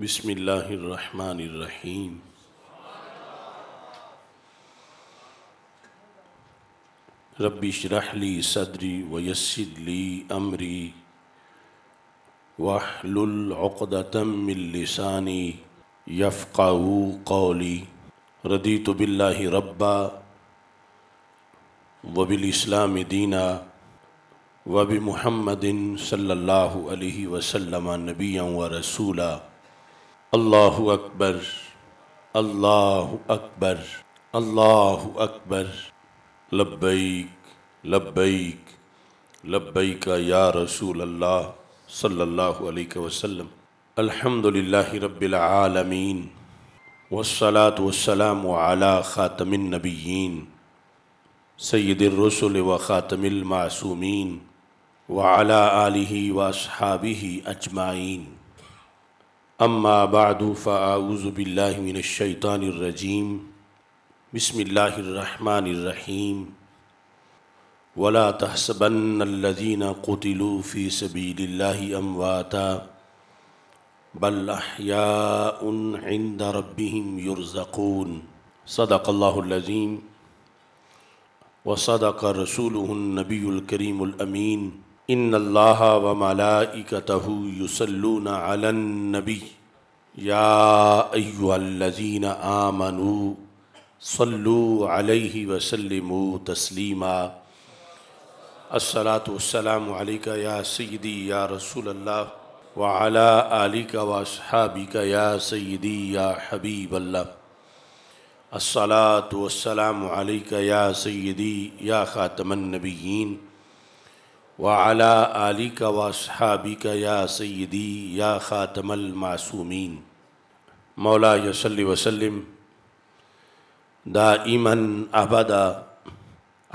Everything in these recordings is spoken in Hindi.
बिसमीम रबी शरहली सदरी वयसली अमरी वाहलुलतमिलसानी यफ़ाऊ कौली रदी तो बिल्ला रब्बा वबिलस्लाम दीना वबि महमदिन सल्लल्लाहु अलैहि वसल्लम नबिया व रसूला अल्लाह अकबर अल्लाह अकबर अल्लाह अकबर लब्बैक लब्बैक लब्बैक या रसूल अल्लाह सल्लल्लाहु अलैहि वसल्लम अल्हम्दुलिल्लाहि रब्बिल आलमीन वस्सलात वस्सलाम अला ख़ातमिन नबीन सैदिर रसूल व ख़ातमिल मासूमीन व अला आलिही व असहाबिही अजमाइन अम्मा बाद फ़ाऊज़बिल्लिमिनशैतानरजीम बसमीम वला तहसबनदीन कतलूफ़ी सबील्ला अमवाता बल्लायाद रबीम यरज़कून सदक़ल्लाज़ीम वसदक रसूलनबीकरीमीन इन अल्लाह व मलाइकतहु युसल्लून अलनबी याजीन आमनु सल्लू अलैहि वसल्लम तस्लीमा अस्सलातु वसलाम अलैका या सयदी या रसूल अल्लाह व अला आलिका व असहाबिका या सयदी या हबीब अल्लाह अस्सलातु वसलाम अलैका या सयदी या खातमन नबीन व अला आलिका व असहाबिका या सयदी या खातमल मासूमीन मौला यसल्ली वसलम दा ईमन अबदा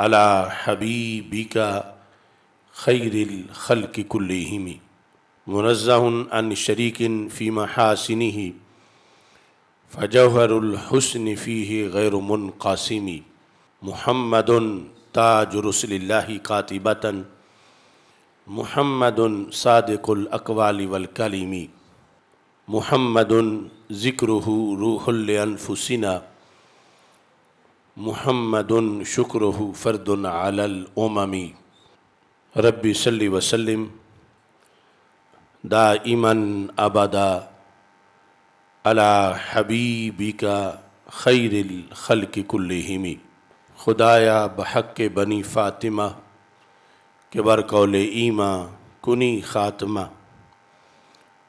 अला हबीबी का खैरिल खल की कुल्लिमी मुनज़न अन शरीकिन फ़ीमा हासिनी फ़जहरुलहसन फ़ी गैर मुन कासिमी महमद ताजरसल्ला कातिबता महमद सादकुल अकवाली वलकलीमी मोहम्मद ज़िक्रहु रूहलफुसिना मोहम्मद शुक्रहु फ़र्दन आलमी रबी सल्ली वसलम दा ईमन आबादा अला हबीबी का खैरिल खल की कुल्लिमी खुदाया बहक बनी फ़ातिमा के बरकौल ईमा कुनी ख़ात्मा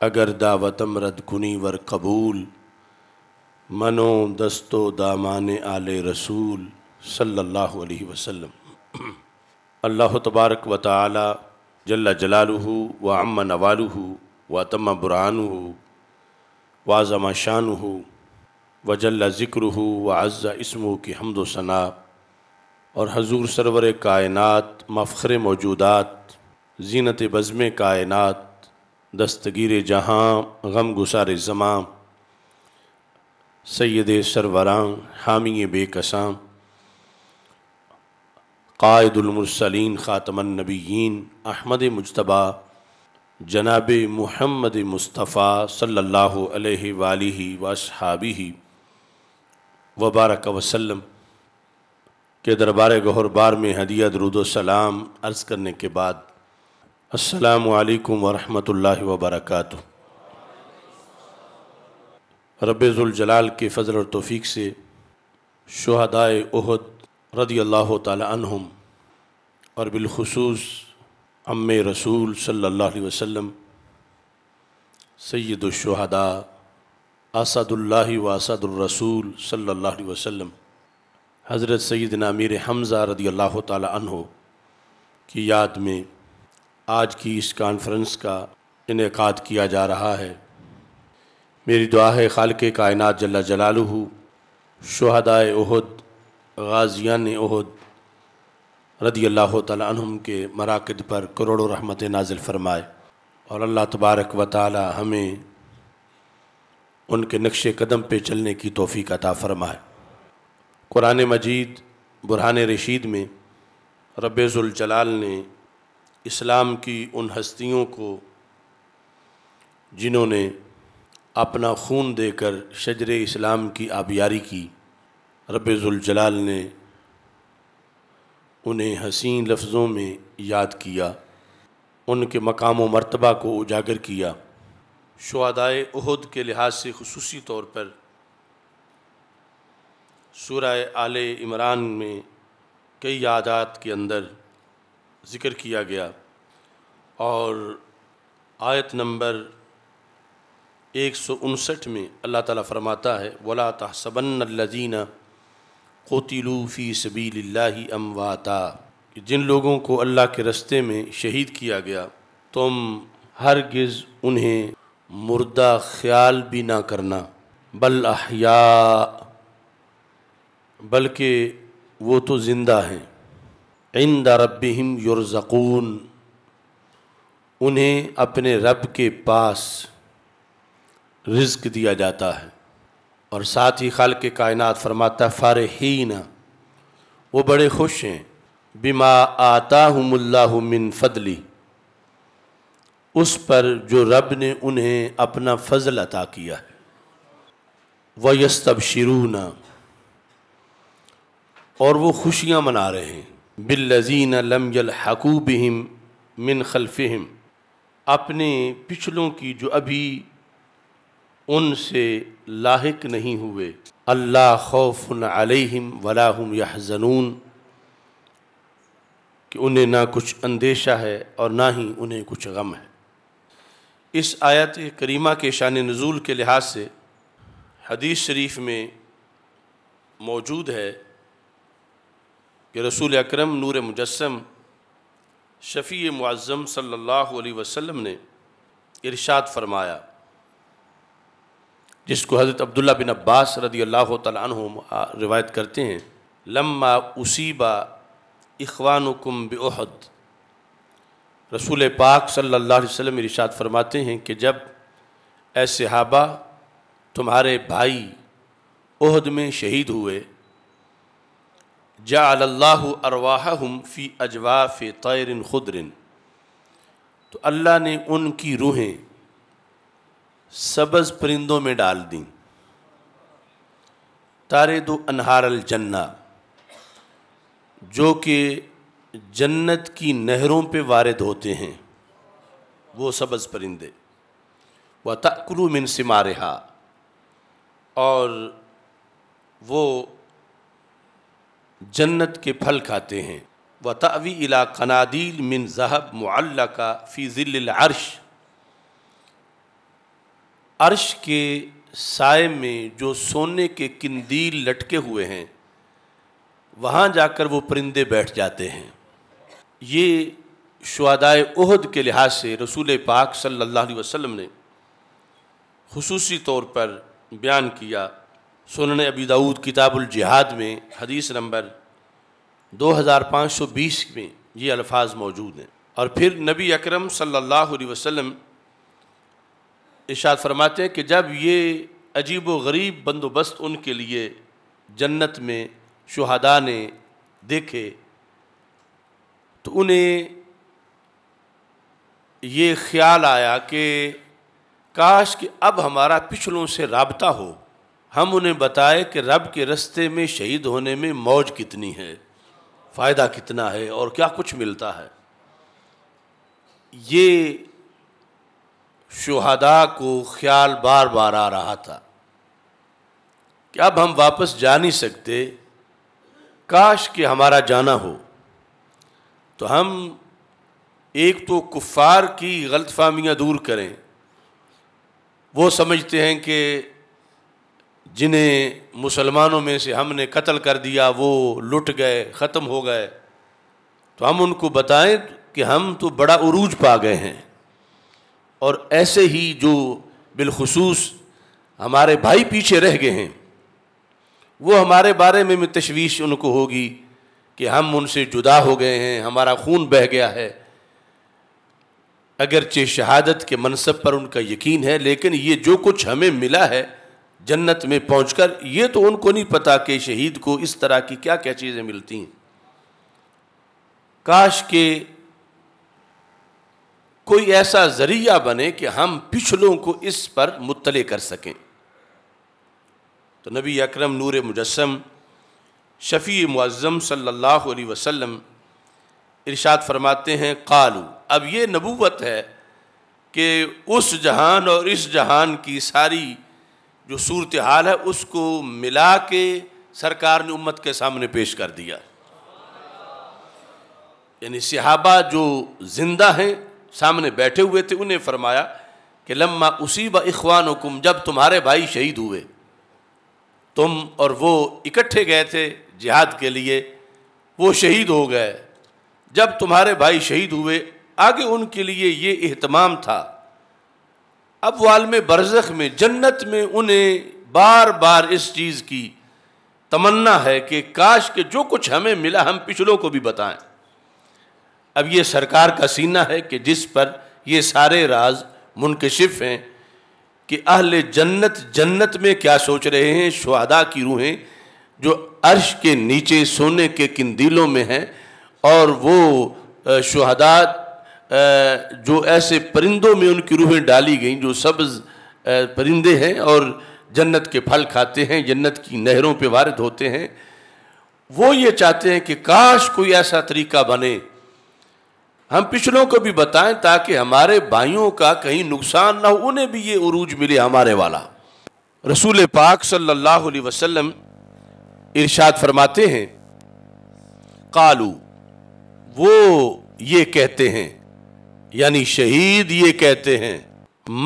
अगर दावतम रद कुनी वर कबूल मनो दस्तो दामान आल रसूल सल्लल्लाहु अलैहि वसल्लम अल्लाह तबारक व ताली जल्ला जलालहू व अम नवालह व तम व वाजमा शानह व जल्ला ज़िक्र व अज़्ज़ा इसमू की हमद सना और हजूर सरवर कायनत मफ़र मौजूदात जीनत बज़म कायनत दस्तगीर जहाँ गम गुसार ज़मां सैद सरवरां हामी बेकसां कायदुलमरसलिन ख़ातमनबीन अहमद मुशतबा जनाब महमद मुस्तफ़ा सल्ला वसहाबी वबारक वसलम के दरबार गहरबार में हदिया दरुदोसलाम अर्ज़ करने के बाद असलकम वरहमल वबरक रबाल के फ़जल और तौफीक से शहदाय उहद रदी अल्लाह तुम और बिलखसूस अम रसूल सल्ला वसम सैदुलशहदा असदुल्ला वसदुलरसूल सल्ला वसम हज़रत सैदना मीर हमज़ा रदी अल्लाह तहो की याद में आज की इस कॉन्फ्रेंस का इनका किया जा रहा है मेरी दुआ है खाल के कायनत जल्ला जलालू शहदाय उहद गाजियान उहद रदी अल्लाह तम के मराकद पर करोड़ों रहमत नाजिल फरमाए और अल्लाह तबारक व ताली हमें उनके नक्श कदम पे चलने की का अता फ़रमाए कुरान मजीद बुरहान रशीद में रब्ज़ुलजलाल ने इस्लाम की उन हस्तियों को जिन्होंने अपना खून देकर शजर इस्लाम की आबियारी की रबाल ने उन्हें हसीन लफ्ज़ों में याद किया उनके मकाम व मरतबा को उजागर किया शहदाय उहद के लिहाज से खसूसी तौर पर सूर्य आल इमरान में कई यादात के अंदर ज़िक्र किया गया और आयत नंबर एक सौ उनसठ में अल्लाह ताला फरमाता है वला तहसबन लजीना फ़ी सबील्ला अमवाता जिन लोगों को अल्लाह के रस्ते में शहीद किया गया तुम हरगिज़ उन्हें मुर्दा ख्याल भी ना करना बल अहिया बल्कि वो तो ज़िंदा हैं इंद रबिम युरज़कून उन्हें अपने रब के पास रिज्क दिया जाता है और साथ ही खल के कायनत फरमाता फ़ार न वो बड़े खुश हैं बिमा आता हूँ मुल्ला मिन फदली उस पर जो रब ने उन्हें अपना फजल अता किया है शुरू न और वो खुशियाँ मना रहे हैं बिल्लजीन लम यलहकूबहम मिन खलफ़हम अपने पिछलों की जो अभी उनसे लाक नहीं हुए अल्लाह खौफ़न अलहम वलाहम यहजनून कि उन्हें ना कुछ अंदेशा है और ना ही उन्हें कुछ गम है इस आयत करीमा के शान नज़ुल के लिहाज से हदीस शरीफ में मौजूद है कि रसूल अकरम नूर मुजस्म शफ़ी मुआज़म सल्लल्लाहु अलैहि वसल्लम ने इरशाद फरमाया जिसको हज़रत अब्दुल्ला बिन अब्बास रदी अल्लाह तुम रिवायत करते हैं लम्मा उसीबा कुम बेहद रसूल पाक सल्ला वसम इर्शाद इरशाद फरमाते हैं कि जब ए हाबा तुम्हारे भाई ओहद में शहीद हुए जा अल्लाह फ़ी अजवाफ़ तैरिन खुदरिन तो अल्लाह ने उनकी रूहें सबज परिंदों में डाल दी तारे दो अनहारल जन्ना जो कि जन्नत की नहरों पर वारद होते हैं वो सबज परिंदे व तकलू मिन सिमारहा और वो जन्नत के फल खाते हैं व तवी इला कनादील मिन जहब मुल्ला का फ़ीज़िल अर्श अर्श के साय में जो सोने के किंदील लटके हुए हैं वहाँ जाकर वो परिंदे बैठ जाते हैं ये शुदाय उहद के लिहाज से रसूल पाक सल्लल्लाहु अलैहि वसल्लम ने खसूसी तौर पर बयान किया सुनन अबी दाऊद किताबुल जिहाद में हदीस नंबर 2520 में ये अल्फाज मौजूद हैं और फिर नबी अकरम सल्लल्लाहु अलैहि वसल्लम इशाद फरमाते हैं कि जब ये अजीब व गरीब बंदोबस्त उनके लिए जन्नत में शहदा ने देखे तो उन्हें ये ख्याल आया कि काश कि अब हमारा पिछलों से रबता हो हम उन्हें बताए कि रब के रस्ते में शहीद होने में मौज कितनी है फ़ायदा कितना है और क्या कुछ मिलता है ये शहदा को ख्याल बार बार आ रहा था कि अब हम वापस जा नहीं सकते काश कि हमारा जाना हो तो हम एक तो कुफ़ार की गलत दूर करें वो समझते हैं कि जिन्हें मुसलमानों में से हमने कत्ल कर दिया वो लुट गए ख़त्म हो गए तो हम उनको बताएं कि हम तो बड़ा उरूज पा गए हैं और ऐसे ही जो बिलखसूस हमारे भाई पीछे रह गए हैं वो हमारे बारे में भी तशवीश उनको होगी कि हम उनसे जुदा हो गए हैं हमारा खून बह गया है अगरचे शहादत के मनसब पर उनका यकीन है लेकिन ये जो कुछ हमें मिला है जन्नत में पहुंचकर ये तो उनको नहीं पता कि शहीद को इस तरह की क्या क्या चीज़ें मिलती हैं काश के कोई ऐसा ज़रिया बने कि हम पिछलों को इस पर मुतले कर सकें तो नबी अकरम नूर मुजस्म शफ़ी मुआज़म सल्लल्लाहु अलैहि वसल्लम इरशाद फरमाते हैं कालू अब ये नबूवत है कि उस जहान और इस जहान की सारी जो सूरत हाल है उसको मिला के सरकार ने उम्मत के सामने पेश कर दिया यानी सिहाबा जो जिंदा हैं सामने बैठे हुए थे उन्हें फरमाया कि लम्मा उसी ब इखवान हुकुम जब तुम्हारे भाई शहीद हुए तुम और वो इकट्ठे गए थे जिहाद के लिए वो शहीद हो गए जब तुम्हारे भाई शहीद हुए आगे उनके लिए ये अहतमाम था अब वो आलम बरज़ में जन्नत में उन्हें बार बार इस चीज़ की तमन्ना है कि काश के जो कुछ हमें मिला हम पिछलों को भी बताएं अब ये सरकार का सीना है कि जिस पर ये सारे राज मुनकशिफ हैं कि अहल जन्नत जन्नत में क्या सोच रहे हैं शहादा की रूहें जो अर्श के नीचे सोने के किंदीलों में हैं और वो शहदा जो ऐसे परिंदों में उनकी रूहें डाली गई जो सब्ज परिंदे हैं और जन्नत के फल खाते हैं जन्नत की नहरों पे वारद होते हैं वो ये चाहते हैं कि काश कोई ऐसा तरीका बने हम पिछलों को भी बताएं ताकि हमारे भाइयों का कहीं नुकसान ना हो उन्हें भी ये उरूज मिले हमारे वाला रसूल पाक सल्लल्लाहु अलैहि वसल्लम इरशाद फरमाते हैं कालू वो ये कहते हैं यानी शहीद ये कहते हैं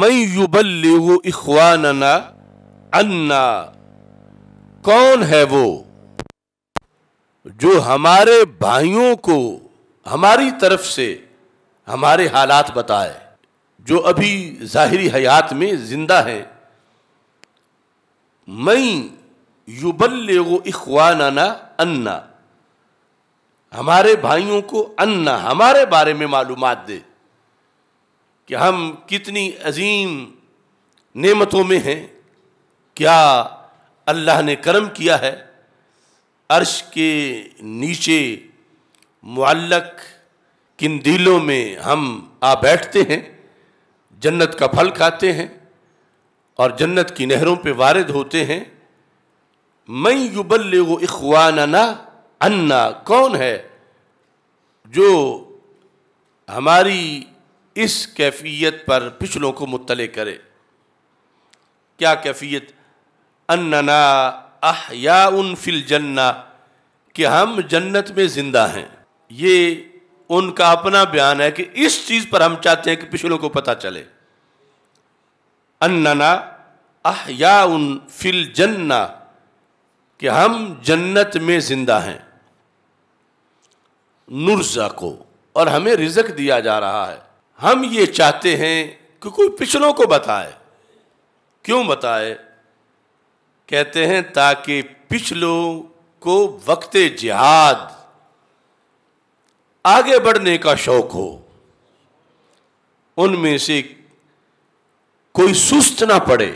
मैं युबल्लु इखवानना अन्ना कौन है वो जो हमारे भाइयों को हमारी तरफ से हमारे हालात बताए जो अभी जाहिरी हयात में ज़िंदा है मैं युबल्लु इखवानना अन्ना हमारे भाइयों को अन्ना हमारे बारे में मालूमात दे कि हम कितनी अजीम नेमतों में हैं क्या अल्लाह ने करम किया है अर्श के नीचे मुअल्लक किन दिलों में हम आ बैठते हैं जन्नत का फल खाते हैं और जन्नत की नहरों पे वारद होते हैं मैं युबल इखवाना अन्ना कौन है जो हमारी इस कैफियत पर पिछलों को मुतल करे क्या कैफियत अनना आह या उन फिल जन्ना कि हम जन्नत में ज़िंदा हैं ये उनका अपना बयान है कि इस चीज़ पर हम चाहते हैं कि पिछलों को पता चले अनना आह या उन फिल जन्ना कि हम जन्नत में ज़िंदा हैं नुर्जा को और हमें रिजक दिया जा रहा है हम ये चाहते हैं कि कोई पिछड़ों को बताए क्यों बताए कहते हैं ताकि पिछलों को वक्त जिहाद आगे बढ़ने का शौक हो उनमें से कोई सुस्त ना पड़े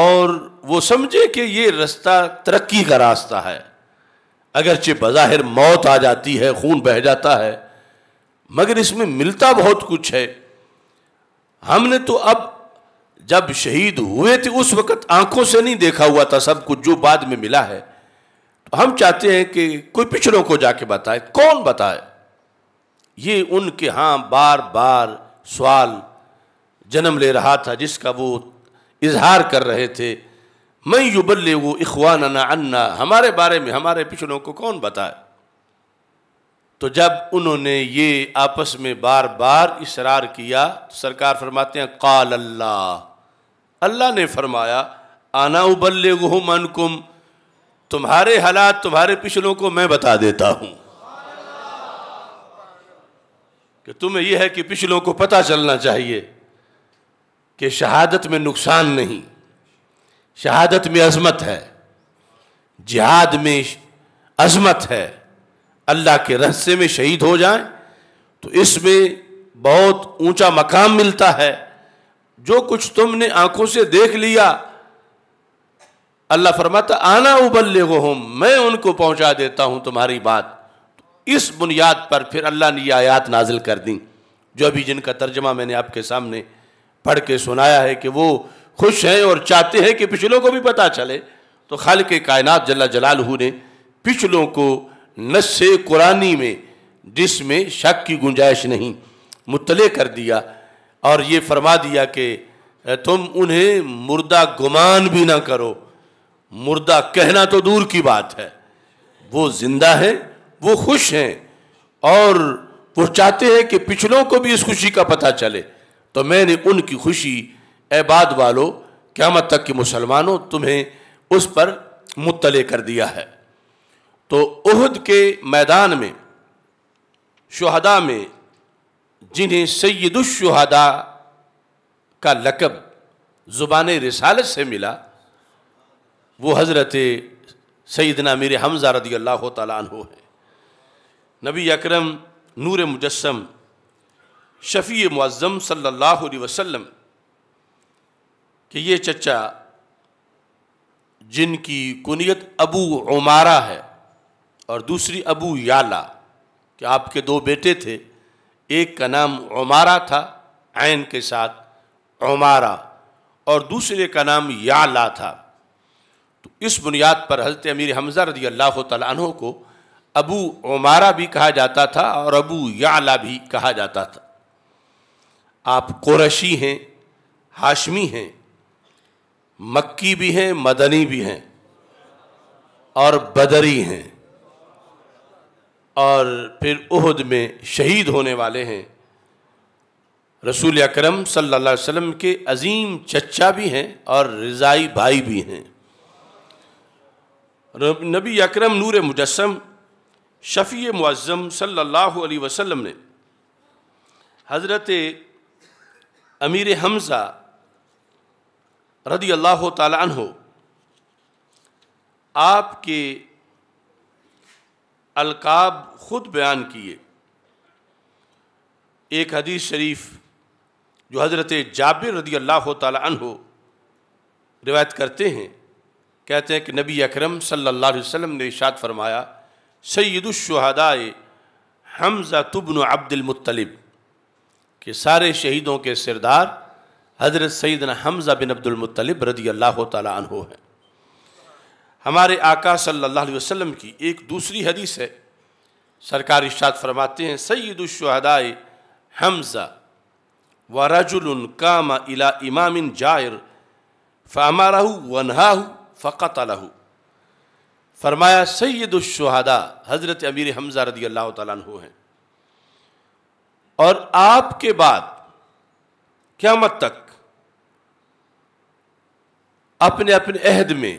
और वो समझे कि ये रास्ता तरक्की का रास्ता है अगरचे बाहिर मौत आ जाती है खून बह जाता है मगर इसमें मिलता बहुत कुछ है हमने तो अब जब शहीद हुए थे उस वक्त आंखों से नहीं देखा हुआ था सब कुछ जो बाद में मिला है तो हम चाहते हैं कि कोई पिछड़ों को जाके बताए कौन बताए ये उनके हाँ बार बार सवाल जन्म ले रहा था जिसका वो इजहार कर रहे थे मैं युबल्ले वो इखवाना अन्ना हमारे बारे में हमारे पिछड़ों को कौन बताए तो जब उन्होंने ये आपस में बार बार इसरार किया तो सरकार फरमाते हैं काल अल्लाह अल्लाह ने फरमाया आना उबल्ले गुहमकुम तुम्हारे हालात तुम्हारे पिछलों को मैं बता देता हूं कि तुम्हें यह है कि पिछलों को पता चलना चाहिए कि शहादत में नुकसान नहीं शहादत में अजमत है जिहाद में अजमत है अल्लाह के रहस्य में शहीद हो जाएं तो इसमें बहुत ऊंचा मकाम मिलता है जो कुछ तुमने आंखों से देख लिया अल्लाह फरमाता आना उबल्ले हम मैं उनको पहुंचा देता हूं तुम्हारी बात इस बुनियाद पर फिर अल्लाह ने यह आयात नाजिल कर दी जो अभी जिनका तर्जमा मैंने आपके सामने पढ़ के सुनाया है कि वो खुश हैं और चाहते हैं कि पिछलों को भी पता चले तो खाल के कायनात जला जलालहू ने पिछलों को नस कुरानी में जिसमें शक की गुंजाइश नहीं मुतले कर दिया और ये फरमा दिया कि तुम उन्हें मुर्दा गुमान भी ना करो मुर्दा कहना तो दूर की बात है वो जिंदा है वो खुश हैं और वो चाहते हैं कि पिछलों को भी इस खुशी का पता चले तो मैंने उनकी खुशी एबाद वालों क्या तक के मुसलमानों तुम्हें उस पर मुतले कर दिया है तो उहद के मैदान में शहदा में जिन्हें सैदुलशहदा का लकब ज़ुबान रिसाल से मिला वो हज़रत सैदना मेरे हमजा रदी अल्लाह तु है नबी अकरम नूर मुजस्म शफ़ी मुआज़म सल्ला वसम कि ये चचा जिनकी कुनियत अबू उमारा है और दूसरी अबू याला कि आपके दो बेटे थे एक का नाम उमारा था आयन के साथ उमारा और दूसरे का नाम याला था तो इस बुनियाद पर हजरत अमीर हमजा रदी अल्लाह तहों को अबू उमारा भी कहा जाता था और अबू याला भी कहा जाता था आप कुरशी हैं हाशमी हैं मक्की भी हैं मदनी भी हैं और बदरी हैं और फिर उहद में शहीद होने वाले हैं रसूल अकरम सल्लल्लाहु अलैहि वसल्लम के अजीम चचा भी हैं और रज़ाई भाई भी हैं नबी अकरम नूर मुजस्म शफ़ी मुआज़म सल्लल्लाहु अलैहि वसल्लम ने हज़रत अमीर हमज़ा रदी अल्लाह तन हो आपके अलकाब ख़ुद बयान किए एक हदीस शरीफ जो हज़रत जाबिर रदी अल्लाह तहो रिवायत करते हैं कहते हैं कि नबी अकरम सल्लल्लाहु अलैहि वसल्लम ने इशाद फरमाया सैदुलशहदाय हमज़ा तुबन अब्दुलमतलब के सारे शहीदों के सिरदार हज़रत सैदना हमज़ा बिन अब्दुलमतलब रदी अल्लाह तहो हैं हमारे आका सल्लल्लाहु अलैहि वसल्लम की एक दूसरी हदीस है सरकार इशात फरमाते हैं सैदुलशहदाय हमज़ा व रजुल काम इला इमाम जायर फ़ामारहू वनहाहू फ़क़त अलहू फरमाया सैदुलशहदा हज़रत अमीर हमज़ा रदी अल्लाह तु हैं और आपके बाद क्या मत तक अपने अपने अहद में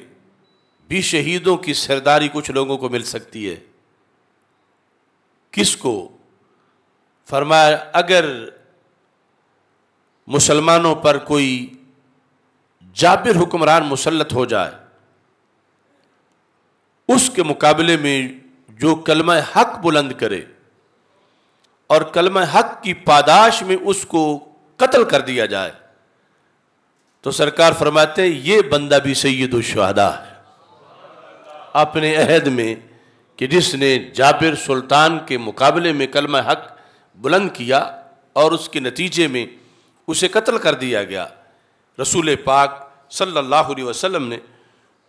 भी शहीदों की सरदारी कुछ लोगों को मिल सकती है किसको फरमाया अगर मुसलमानों पर कोई जाबिर हुक्मरान मुसलत हो जाए उसके मुकाबले में जो कलम हक बुलंद करे और कलम हक की पादाश में उसको कत्ल कर दिया जाए तो सरकार फरमाते ये बंदा भी सैद है अपने अहद में कि जिसने जाबिर सुल्तान के मुकाबले में कलम हक बुलंद किया और उसके नतीजे में उसे कत्ल कर दिया गया रसूल पाक सल्लल्लाहु अलैहि वसल्लम ने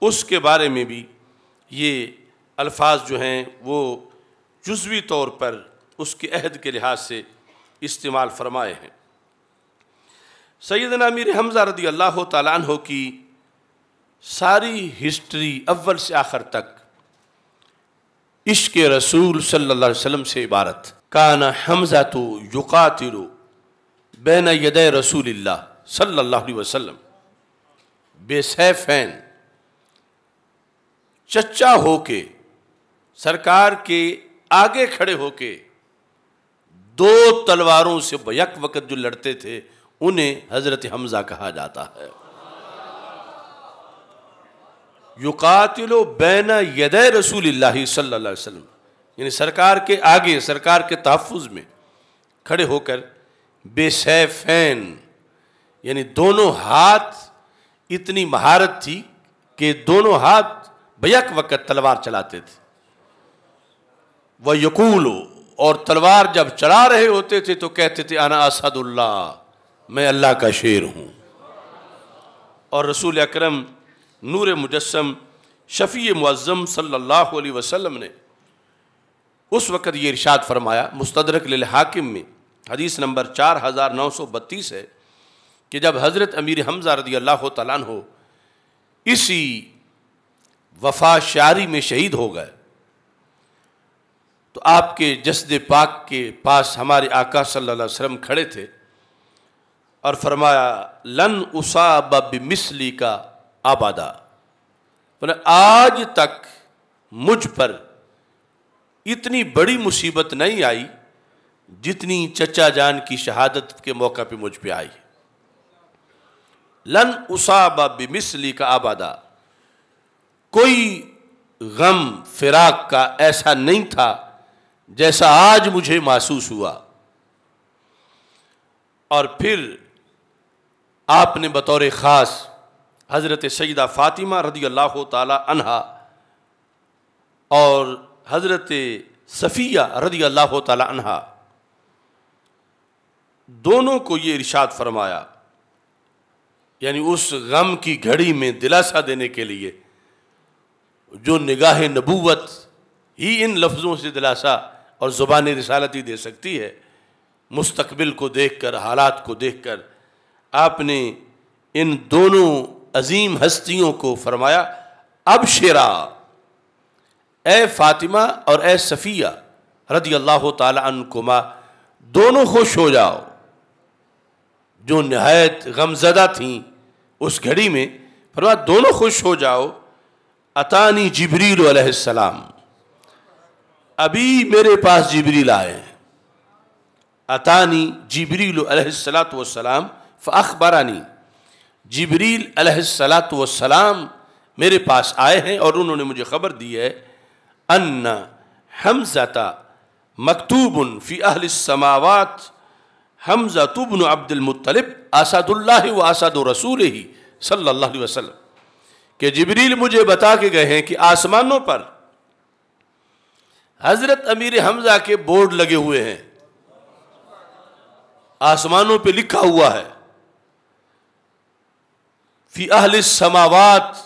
उसके बारे में भी ये अल्फाज जो हैं वो जुजवी तौर पर उसके अहद के लिहाज से इस्तेमाल फरमाए हैं सैदना मीर हमजा रदी अल्लाह तला की सारी हिस्ट्री अव्वल से आखिर तक इश्क रसूल सल्लल्लाहु अलैहि वसल्लम से इबारत काना हमजा तो युकातिरो बैन यद रसूल सल्लल्लाहु अलैहि वसल्लम बेसैफैन चच्चा होके सरकार के आगे खड़े होके दो तलवारों से यक वक़्त जो लड़ते थे उन्हें हज़रत हमज़ा कहा जाता है युकातिलो बैन यद रसूल सल्ला यानी सरकार के आगे सरकार के तहफ़ में खड़े होकर बेसैफैन यानी दोनों हाथ इतनी महारत थी कि दोनों हाथ बैक वक़्त तलवार चलाते थे वह यकूल और तलवार जब चला रहे होते थे तो कहते थे आना असदुल्ला मैं अल्लाह का शेर हूँ और रसूल अक्रम नूर मुजस्म शफ़ी मुआज़म सल्ला वसम ने उस वक़्त ये इरशाद फरमाया मुस्तरक हाकिम में हदीस नंबर चार हज़ार नौ सौ बत्तीस है कि जब हज़रत अमीर हमजा रदी अल्लाह तला हो इसी वफाशारी में शहीद हो गए तो आपके जसद पाक के पास हमारे आका सल्लल्लाहु खड़े थे और फरमाया लन उसा बब का आबादा मैंने आज तक मुझ पर इतनी बड़ी मुसीबत नहीं आई जितनी चचा जान की शहादत के मौका पे मुझ पे आई लन उसाबा बिमिसली का आबादा कोई गम फिराक का ऐसा नहीं था जैसा आज मुझे महसूस हुआ और फिर आपने बतौर ख़ास हज़रत सैदा फ़ातिमा रदी अल्लाह तहा और हज़रत सफ़िया रदी अल्लाह तहा दोनों को ये इरशाद फरमाया यानी उस गम की घड़ी में दिलासा देने के लिए जो निगाह नबूवत ही इन लफ्ज़ों से दिलासा और ज़ुबान रसालत ही दे सकती है मुस्तबिल को देख कर हालात को देख कर आपने इन दोनों अजीम हस्तियों को फरमाया अब शेरा ए फातिमा और ए सफ़िया रदी अल्लाह तुमा दोनों खुश हो जाओ जो नहायत गमजदा थी उस घड़ी में फरमा दोनों खुश हो जाओ अतानी जबरील अभी मेरे पास जबरील आए अतानी जबरील सलात फ अखबारानी जबरील अलैहिस्सलाम मेरे पास आए हैं और उन्होंने मुझे खबर दी है अन्ना हमजाता मकतूबन फ़ी अहलसमावत हमजा तुबन अब्दुलमतलब असदुल्ला व असद रसूल ही सल्ला वसलम के जबरील मुझे बता के गए हैं कि आसमानों पर हज़रत अमीर हमज़ा के बोर्ड लगे हुए हैं आसमानों पे लिखा हुआ है फी अहल समावत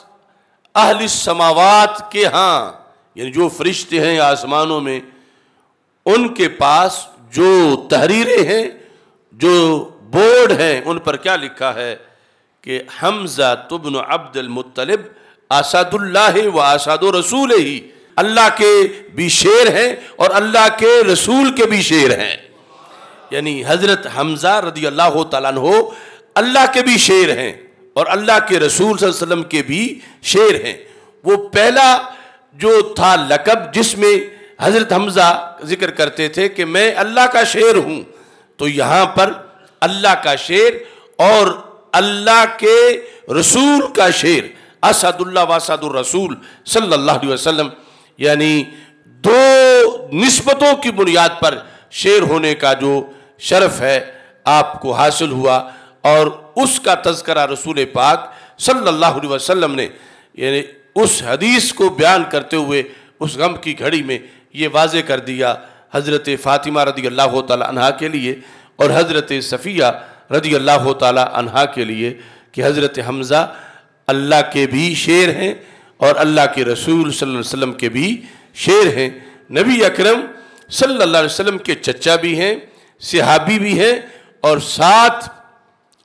अहल समावत के हाँ यानी जो फरिश्ते हैं आसमानों में उनके पास जो तहरीरें हैं जो बोर्ड हैं उन पर क्या लिखा है कि हमजा तुबन अब्दुल अब्दुलमतलब आसादुल्ला व आसाद रसूल ही अल्लाह के भी शेर हैं और अल्लाह के रसूल के भी शेर हैं यानी हज़रत हमजा रदी अल्लाह तला अल्लाह के भी शेर हैं और अल्लाह के रसूल वसल्लम के भी शेर हैं वो पहला जो था लकब जिसमें हज़रत हमज़ा जिक्र करते थे कि मैं अल्लाह का शेर हूँ तो यहाँ पर अल्लाह का शेर और अल्लाह के रसूल का शेर असदुल्ला वसदुल रसूल सल्लल्लाहु यानी दो नस्बतों की बुनियाद पर शेर होने का जो शर्फ है आपको हासिल हुआ और उसका तस्करा रसूल पाक सल्लल्लाहु अलैहि वसल्लम ने यानी उस हदीस को बयान करते हुए उस गम की घड़ी में ये वाज कर दिया हज़रत फ़ातिमा रदी अल्लाह तहा के लिए और हज़रत सफ़िया रदी अल्लाह तहा के लिए कि हज़रत हमज़ा अल्लाह के भी शेर हैं और अल्लाह के रसूल सल्लल्लाहु अलैहि वसल्लम के भी शेर हैं नबी अकरम सल्लल्लाहु अलैहि वसल्लम के चचा भी हैं सिहाबी भी हैं और साथ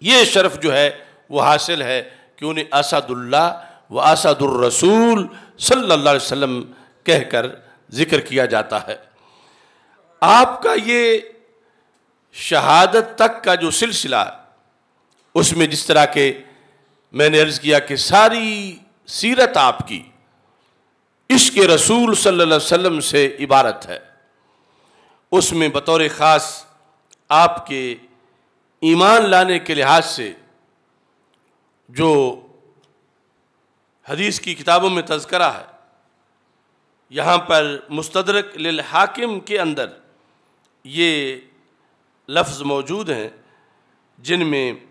ये शरफ जो है वो हासिल है कि उन्हें असदुल्ला व असदुररसूल सल्ला वसम कह कर ज़िक्र किया जाता है आपका ये शहादत तक का जो सिलसिला उसमें जिस तरह के मैंने अर्ज़ किया कि सारी सीरत आपकी इश्क रसूल सल्ला वसम से इबारत है उसमें बतौर ख़ास आपके ईमान लाने के लिहाज से जो हदीस की किताबों में तस्करा है यहाँ पर मुस्तदरक लिल हाकिम के अंदर ये लफ्ज़ मौजूद हैं जिनमें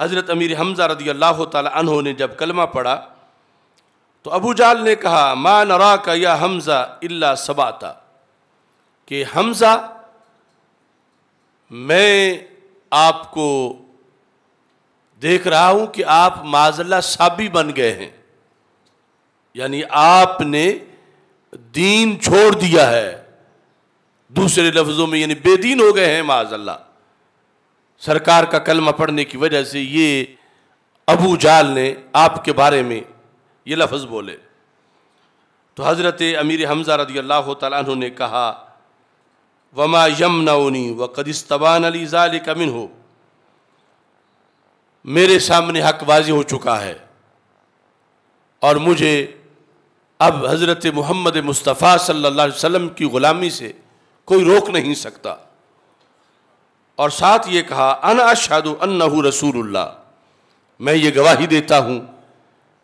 हज़रत अमीर हमज़ा रदी अल्लाह तहों ने जब कलमा पढ़ा तो अबू जाल ने कहा मा नरा का या हमज़ा इल्ला सबाता कि हमज़ा मैं आपको देख रहा हूं कि आप माजल्ला साबी बन गए हैं यानी आपने दीन छोड़ दिया है दूसरे लफ्ज़ों में यानी बेदीन हो गए हैं माजल्ला सरकार का कलमा पढ़ने की वजह से ये अबू जाल ने आपके बारे में ये लफ्ज़ बोले तो हज़रत अमीर हमजा रदी अल्लाह तु ने कहा वमा यम नौनी व कदिस्तबान अली ज़ाल कमिन हो मेरे सामने हक वाजी हो चुका है और मुझे अब हज़रत मोहम्मद मुस्तफ़ा सल्लल्लाहु अलैहि वसल्लम की ग़ुलामी से कोई रोक नहीं सकता और साथ ये कहा अन अशादु अन्ना रसूलुल्लाह मैं ये गवाही देता हूँ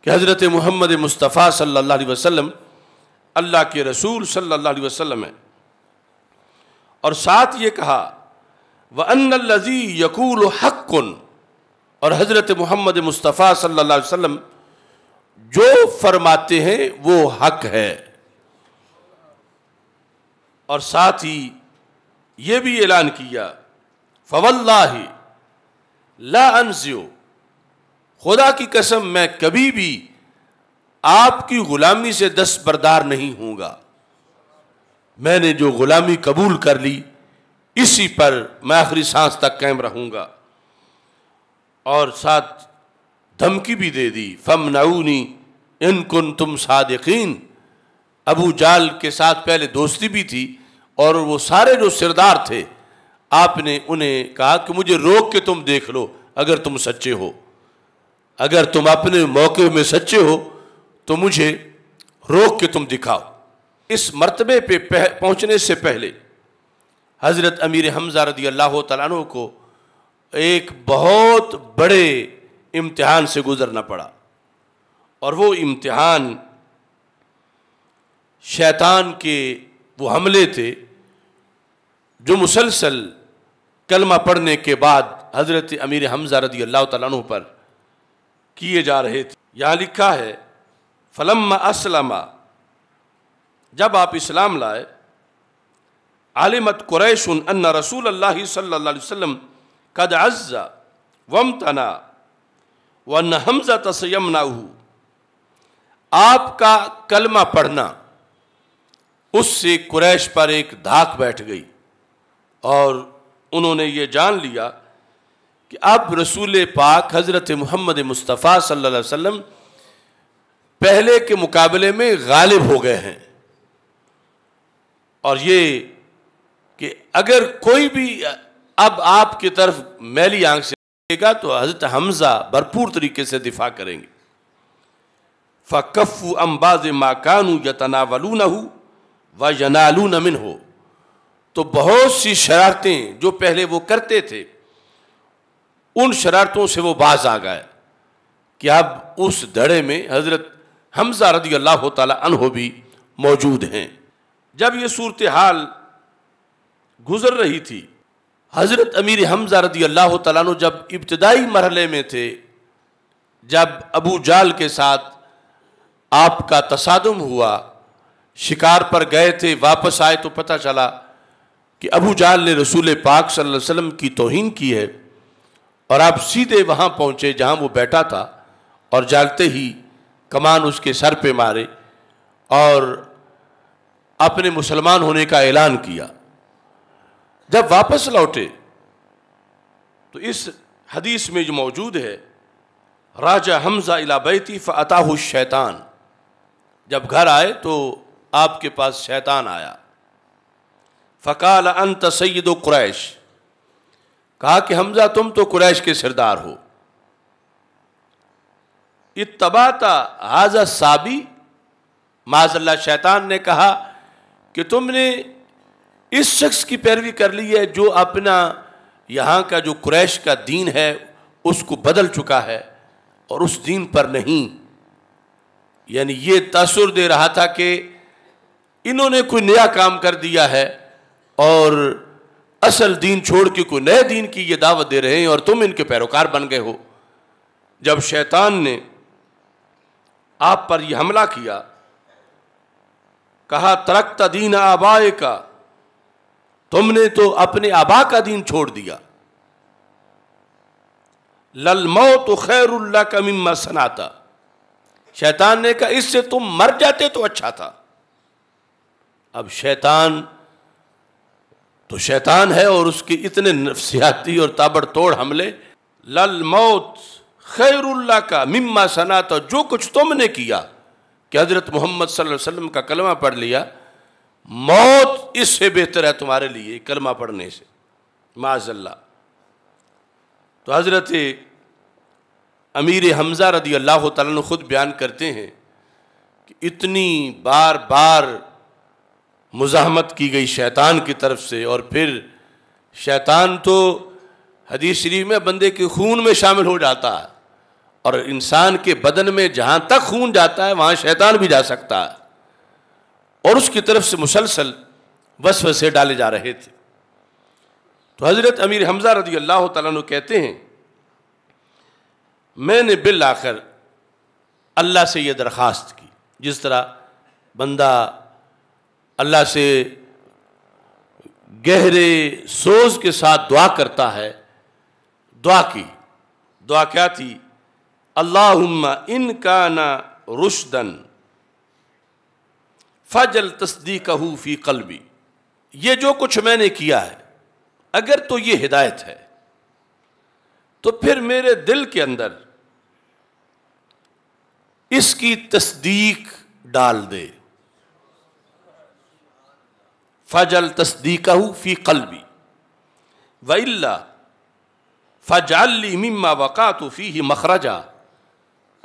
कि हज़रत मोहम्मद मुस्तफ़ा सल्लल्लाहु अलैहि वसल्लम अल्लाह के रसूल सल्लल्लाहु अलैहि वसल्लम है और साथ ये कहा व अनलजी यकूल कन और हज़रत मोहम्मद मुस्तफ़ा सल्ला वसम जो फरमाते हैं वो हक है और साथ ही ये भी ऐलान किया फवल्ला ला अनजियो खुदा की कसम मैं कभी भी आपकी ग़ुलामी से दस्तबरदार नहीं हूँगा मैंने जो गुलामी कबूल कर ली इसी पर मैं आखिरी सांस तक कायम रहूँगा और साथ धमकी भी दे दी फम नाऊनी इन कुन तुम यकीन अबू जाल के साथ पहले दोस्ती भी थी और वो सारे जो सिरदार थे आपने उन्हें कहा कि मुझे रोक के तुम देख लो अगर तुम सच्चे हो अगर तुम अपने मौके में सच्चे हो तो मुझे रोक के तुम दिखाओ इस मरतबे पे पह, पहुँचने से पहले हज़रत अमीर हमजा रदी अल्लाह तु को एक बहुत बड़े इम्तहान से गुज़रना पड़ा और वो इम्तहान शैतान के वो हमले थे जो मुसलसल कलमा पढ़ने के बाद हज़रत अमीर हमजा रदी अल्लाह तु पर किए जा रहे थे यहाँ लिखा है फ़लम असलमा जब आप इस्लाम लाए आलिमत कुरैश अन्न रसूल अल्लाह सल्ला कद अज्जा वम तना न हमजा तसयम नाहू आपका कलमा पढ़ना उससे कुरैश पर एक धाक बैठ गई और उन्होंने ये जान लिया कि अब रसूल पाक हज़रत मोहम्मद मुस्तफ़ा सल्लल्लाहु अलैहि वसल्लम पहले के मुकाबले में गालिब हो गए हैं और ये कि अगर कोई भी अब आपकी तरफ मैली आंख से देखेगा तो हजरत हमजा भरपूर तरीके से दिफा करेंगे फ़कफ़ अम्बाज माकानू या तनावलू न हो व यनालू नमिन हो तो बहुत सी शरारतें जो पहले वो करते थे उन शरारतों से वो बाज आ गए कि अब उस धड़े में हज़रत हमजा रदी अल्लाह तन भी मौजूद हैं जब ये सूरत हाल गुजर रही थी हज़रत अमीर हमजा रदी अल्लाह तु जब इब्तदाई मरहले में थे जब अबू जाल के साथ आपका तसादम हुआ शिकार पर गए थे वापस आए तो पता चला कि अबू जाल ने रसूल पाक सल्लल्लाहु अलैहि वसल्लम की तोहन की है और आप सीधे वहाँ पहुँचे जहाँ वो बैठा था और जालते ही कमान उसके सर पे मारे और अपने मुसलमान होने का ऐलान किया जब वापस लौटे तो इस हदीस में जो मौजूद है राजा हमजा इलाबैती फ़ताहु शैतान जब घर आए तो आपके पास शैतान आया फ़काल अंत सैद क्रैश कहा कि हमजा तुम तो क्रैश के सरदार हो इतबाता हाजा साबी माजल्ला शैतान ने कहा कि तुमने इस शख्स की पैरवी कर ली है जो अपना यहाँ का जो क्रैश का दीन है उसको बदल चुका है और उस दीन पर नहीं यानी ये तसुर दे रहा था कि इन्होंने कोई नया काम कर दिया है और असल दीन छोड़ के कोई नए दीन की ये दावत दे रहे हैं और तुम इनके पैरोकार बन गए हो जब शैतान ने आप पर यह हमला किया कहा तरक्त दीन आबाए का तुमने तो अपने आबा का दीन छोड़ दिया लल तो खैरुल्ला का मिम्मा सनाता शैतान ने कहा इससे तुम मर जाते तो अच्छा था अब शैतान तो शैतान है और उसके इतने नफसियाती और ताबड़तोड़ हमले लल मौत खैरुल्ला का मिम्मा सनाता जो कुछ तुमने किया कि हज़रत मोहम्मद वसल्लम का कलमा पढ़ लिया मौत इससे बेहतर है तुम्हारे लिए कलमा पढ़ने से माजल्ला तो हज़रत अमीर हमज़ा रदी अल्लाह तु खुद बयान करते हैं कि इतनी बार बार मुजाहमत की गई शैतान की तरफ से और फिर शैतान तो हदीस शरीफ में बंदे के खून में शामिल हो जाता है और इंसान के बदन में जहां तक खून जाता है वहां शैतान भी जा सकता है और उसकी तरफ से मुसलसल वसे डाले जा रहे थे तो हज़रत अमीर हमज़ा रजी अल्लाह तु कहते हैं मैंने बिल आकर अल्लाह से यह दरख्वास्त की जिस तरह बंदा अल्लाह से गहरे सोज के साथ दुआ करता है दुआ की दुआ क्या थी अल्लाहुम्मा इन काना रुशदन फजल तस्दीक फी कलबी ये जो कुछ मैंने किया है अगर तो ये हिदायत है तो फिर मेरे दिल के अंदर इसकी तस्दीक डाल दे फजल तस्दीक फी कलबी वल्ला फजाली मिम्मा वक़ातु फ़ी ही मखरजा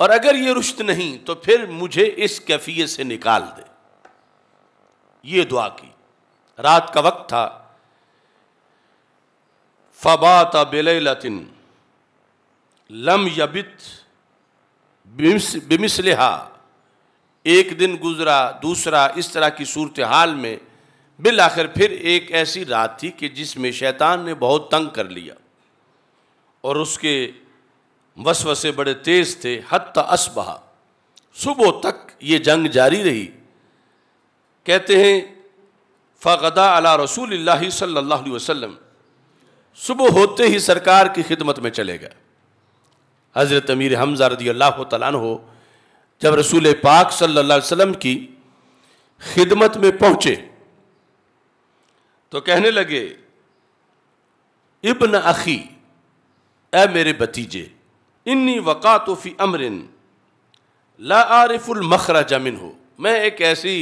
और अगर ये रुश्त नहीं तो फिर मुझे इस कैफियत से निकाल दे ये दुआ की रात का वक्त था फबात बेलतिन लम यबित बिमिसलहा एक दिन गुजरा दूसरा इस तरह की सूरत हाल में बिल आखिर फिर एक ऐसी रात थी कि जिसमें शैतान ने बहुत तंग कर लिया और उसके वसवसे बड़े तेज थे हत असबहा सुबह तक ये जंग जारी रही कहते हैं फ़दा अला रसूल सल्लल्लाहु अलैहि वसल्लम सुबह होते ही सरकार की खिदमत में चले गए हज़रत अमीर हमजा रदी अल्लाह तला हो जब रसूल पाक सल्ला वसम की खिदमत में पहुँचे तो कहने लगे इब्न अखी ए मेरे भतीजे इन्नी वक़ातफ़ी अमरिन ला आरिफुल मखरा जमिन हो मैं एक ऐसी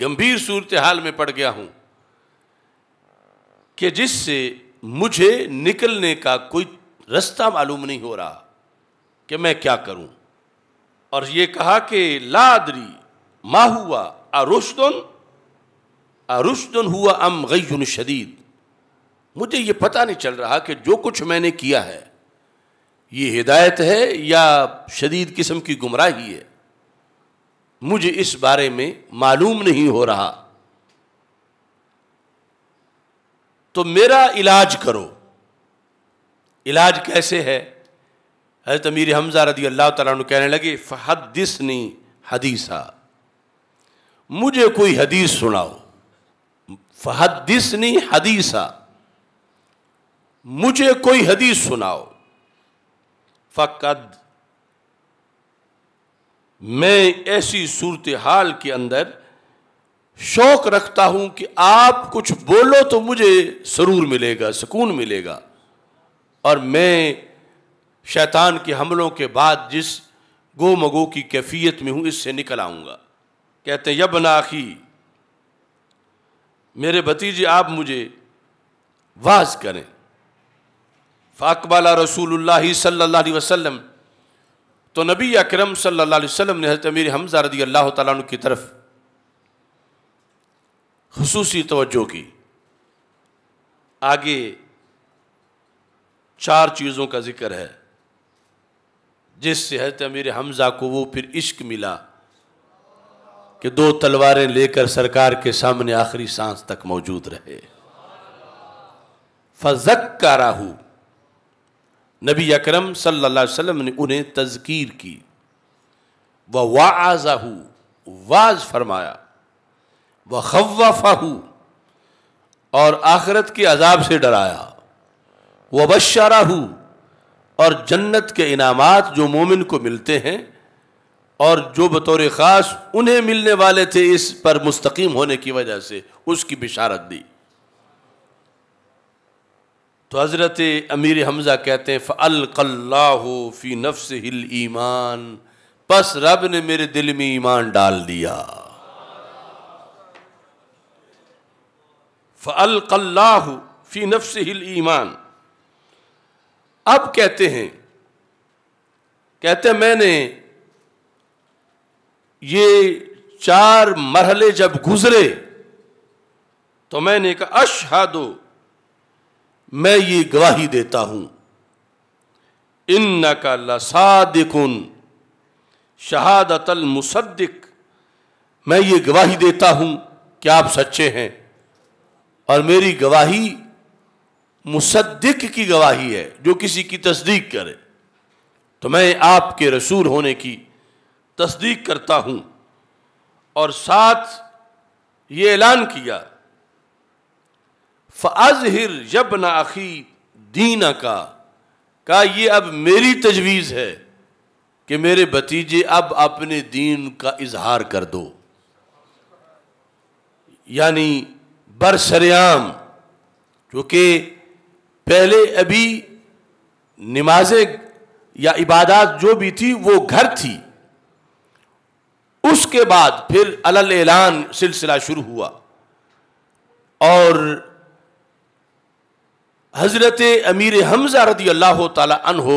गंभीर सूरत हाल में पड़ गया हूँ कि जिससे मुझे निकलने का कोई रास्ता मालूम नहीं हो रहा कि मैं क्या करूं और ये कहा कि लादरी मा हुआ आरुशदन आरुशदन हुआ अम गयन शदीद मुझे ये पता नहीं चल रहा कि जो कुछ मैंने किया है ये हिदायत है या शदीद किस्म की गुमराही है मुझे इस बारे में मालूम नहीं हो रहा तो मेरा इलाज करो इलाज कैसे है हजरत अमीर हमजा रदी अल्लाह तला कहने लगे फहदसनी हदीसा मुझे कोई हदीस सुनाओ फहदसनी हदीसा मुझे कोई हदीस सुनाओ फ़कद मैं ऐसी सूरत हाल के अंदर शौक रखता हूं कि आप कुछ बोलो तो मुझे सरूर मिलेगा सुकून मिलेगा और मैं शैतान के हमलों के बाद जिस गो मगो की कैफियत में हूं इससे निकल आऊंगा कहते हैं यब नाखी मेरे भतीजे आप मुझे वाज करें फ़ाकबाला रसूल सल्ला वसलम तो नबी अक्रम सल्लाम ने हज़रत अमीर हमजा रदी अल्लाह तु की तरफ खसूसी तोज्जो की आगे चार चीज़ों का ज़िक्र है जिससे हजरत अमीर हमज़ा को वो फिर इश्क मिला कि दो तलवारें लेकर सरकार के सामने आखिरी सांस तक मौजूद रहे फजक का राहू नबी अकरम सल्लल्लाहु अलैहि वसल्लम ने उन्हें तज़कीर की वह वाजाहू वाज फरमाया वह खवाफाहू और आखरत के अजाब से डराया वह बशाराहू और जन्नत के इनामात जो मोमिन को मिलते हैं और जो बतौर ख़ास उन्हें मिलने वाले थे इस पर मुस्तकीम होने की वजह से उसकी बिशारत दी तो हज़रत अमीर हमज़ा कहते हैं फ़ल्ला फ़ी नफ्स हिल ईमान बस रब ने मेरे दिल में ईमान डाल दिया फ़ल्ला फ़ी नफ्स हिल ईमान अब कहते हैं कहते हैं मैंने ये चार मरहले जब गुजरे तो मैंने कहा अशहदो मैं ये गवाही देता हूं इन न का लसादिकुन शहादतल मुसद्दिक मैं ये गवाही देता हूं कि आप सच्चे हैं और मेरी गवाही मुसद्दिक की गवाही है जो किसी की तस्दीक करे तो मैं आपके रसूल होने की तस्दीक करता हूं और साथ ये ऐलान किया फिर जब ना आखी दीन का का ये अब मेरी तजवीज़ है कि मेरे भतीजे अब अपने दीन का इजहार कर दो यानी बरसरेआम क्योंकि पहले अभी नमाजें या इबादत जो भी थी वो घर थी उसके बाद फिर अल ऐलान सिलसिला शुरू हुआ और हज़रत अमीर हमज़ा रदी अल्लाह तहो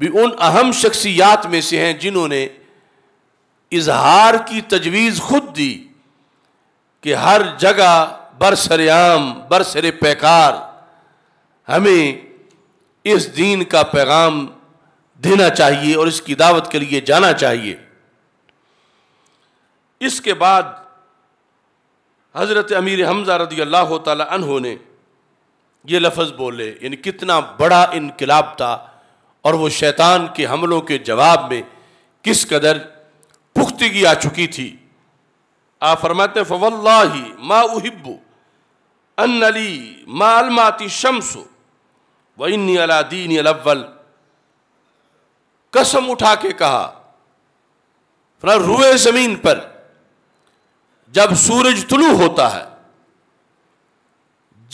भी उन अहम शख्सियात में से हैं जिन्होंने इजहार की तजवीज़ खुद दी कि हर जगह बरसरेआम बरसर पैकार हमें इस दीन का पैगाम देना चाहिए और इसकी दावत के लिए जाना चाहिए इसके बाद हज़रत अमीर हमज़ा रदी अल्लाह तहों ने ये लफज बोले यानी कितना बड़ा इनकलाब था और वो शैतान के हमलों के जवाब में किस कदर पुख्तगी आ चुकी थी आ फरमाते फवल्ला ही माँ उहिब्बू अली माँ अलमाती शमसो व इन दीन अलवल कसम उठा के कहा रुए ज़मीन पर जब सूरज तुलू होता है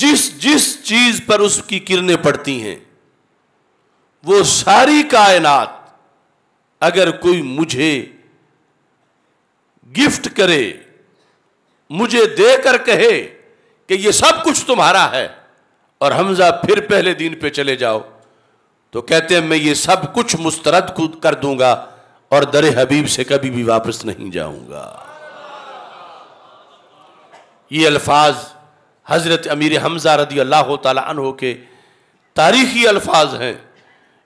जिस जिस चीज पर उसकी किरणें पड़ती हैं वो सारी कायनात अगर कोई मुझे गिफ्ट करे मुझे देकर कहे कि ये सब कुछ तुम्हारा है और हमजा फिर पहले दिन पे चले जाओ तो कहते हैं मैं ये सब कुछ मुस्तरद खुद कर दूंगा और दर हबीब से कभी भी वापस नहीं जाऊंगा ये अल्फाज हज़रत अमीर हमज़ा रदी अल्लाह तह के तारीख़ी अल्फाज हैं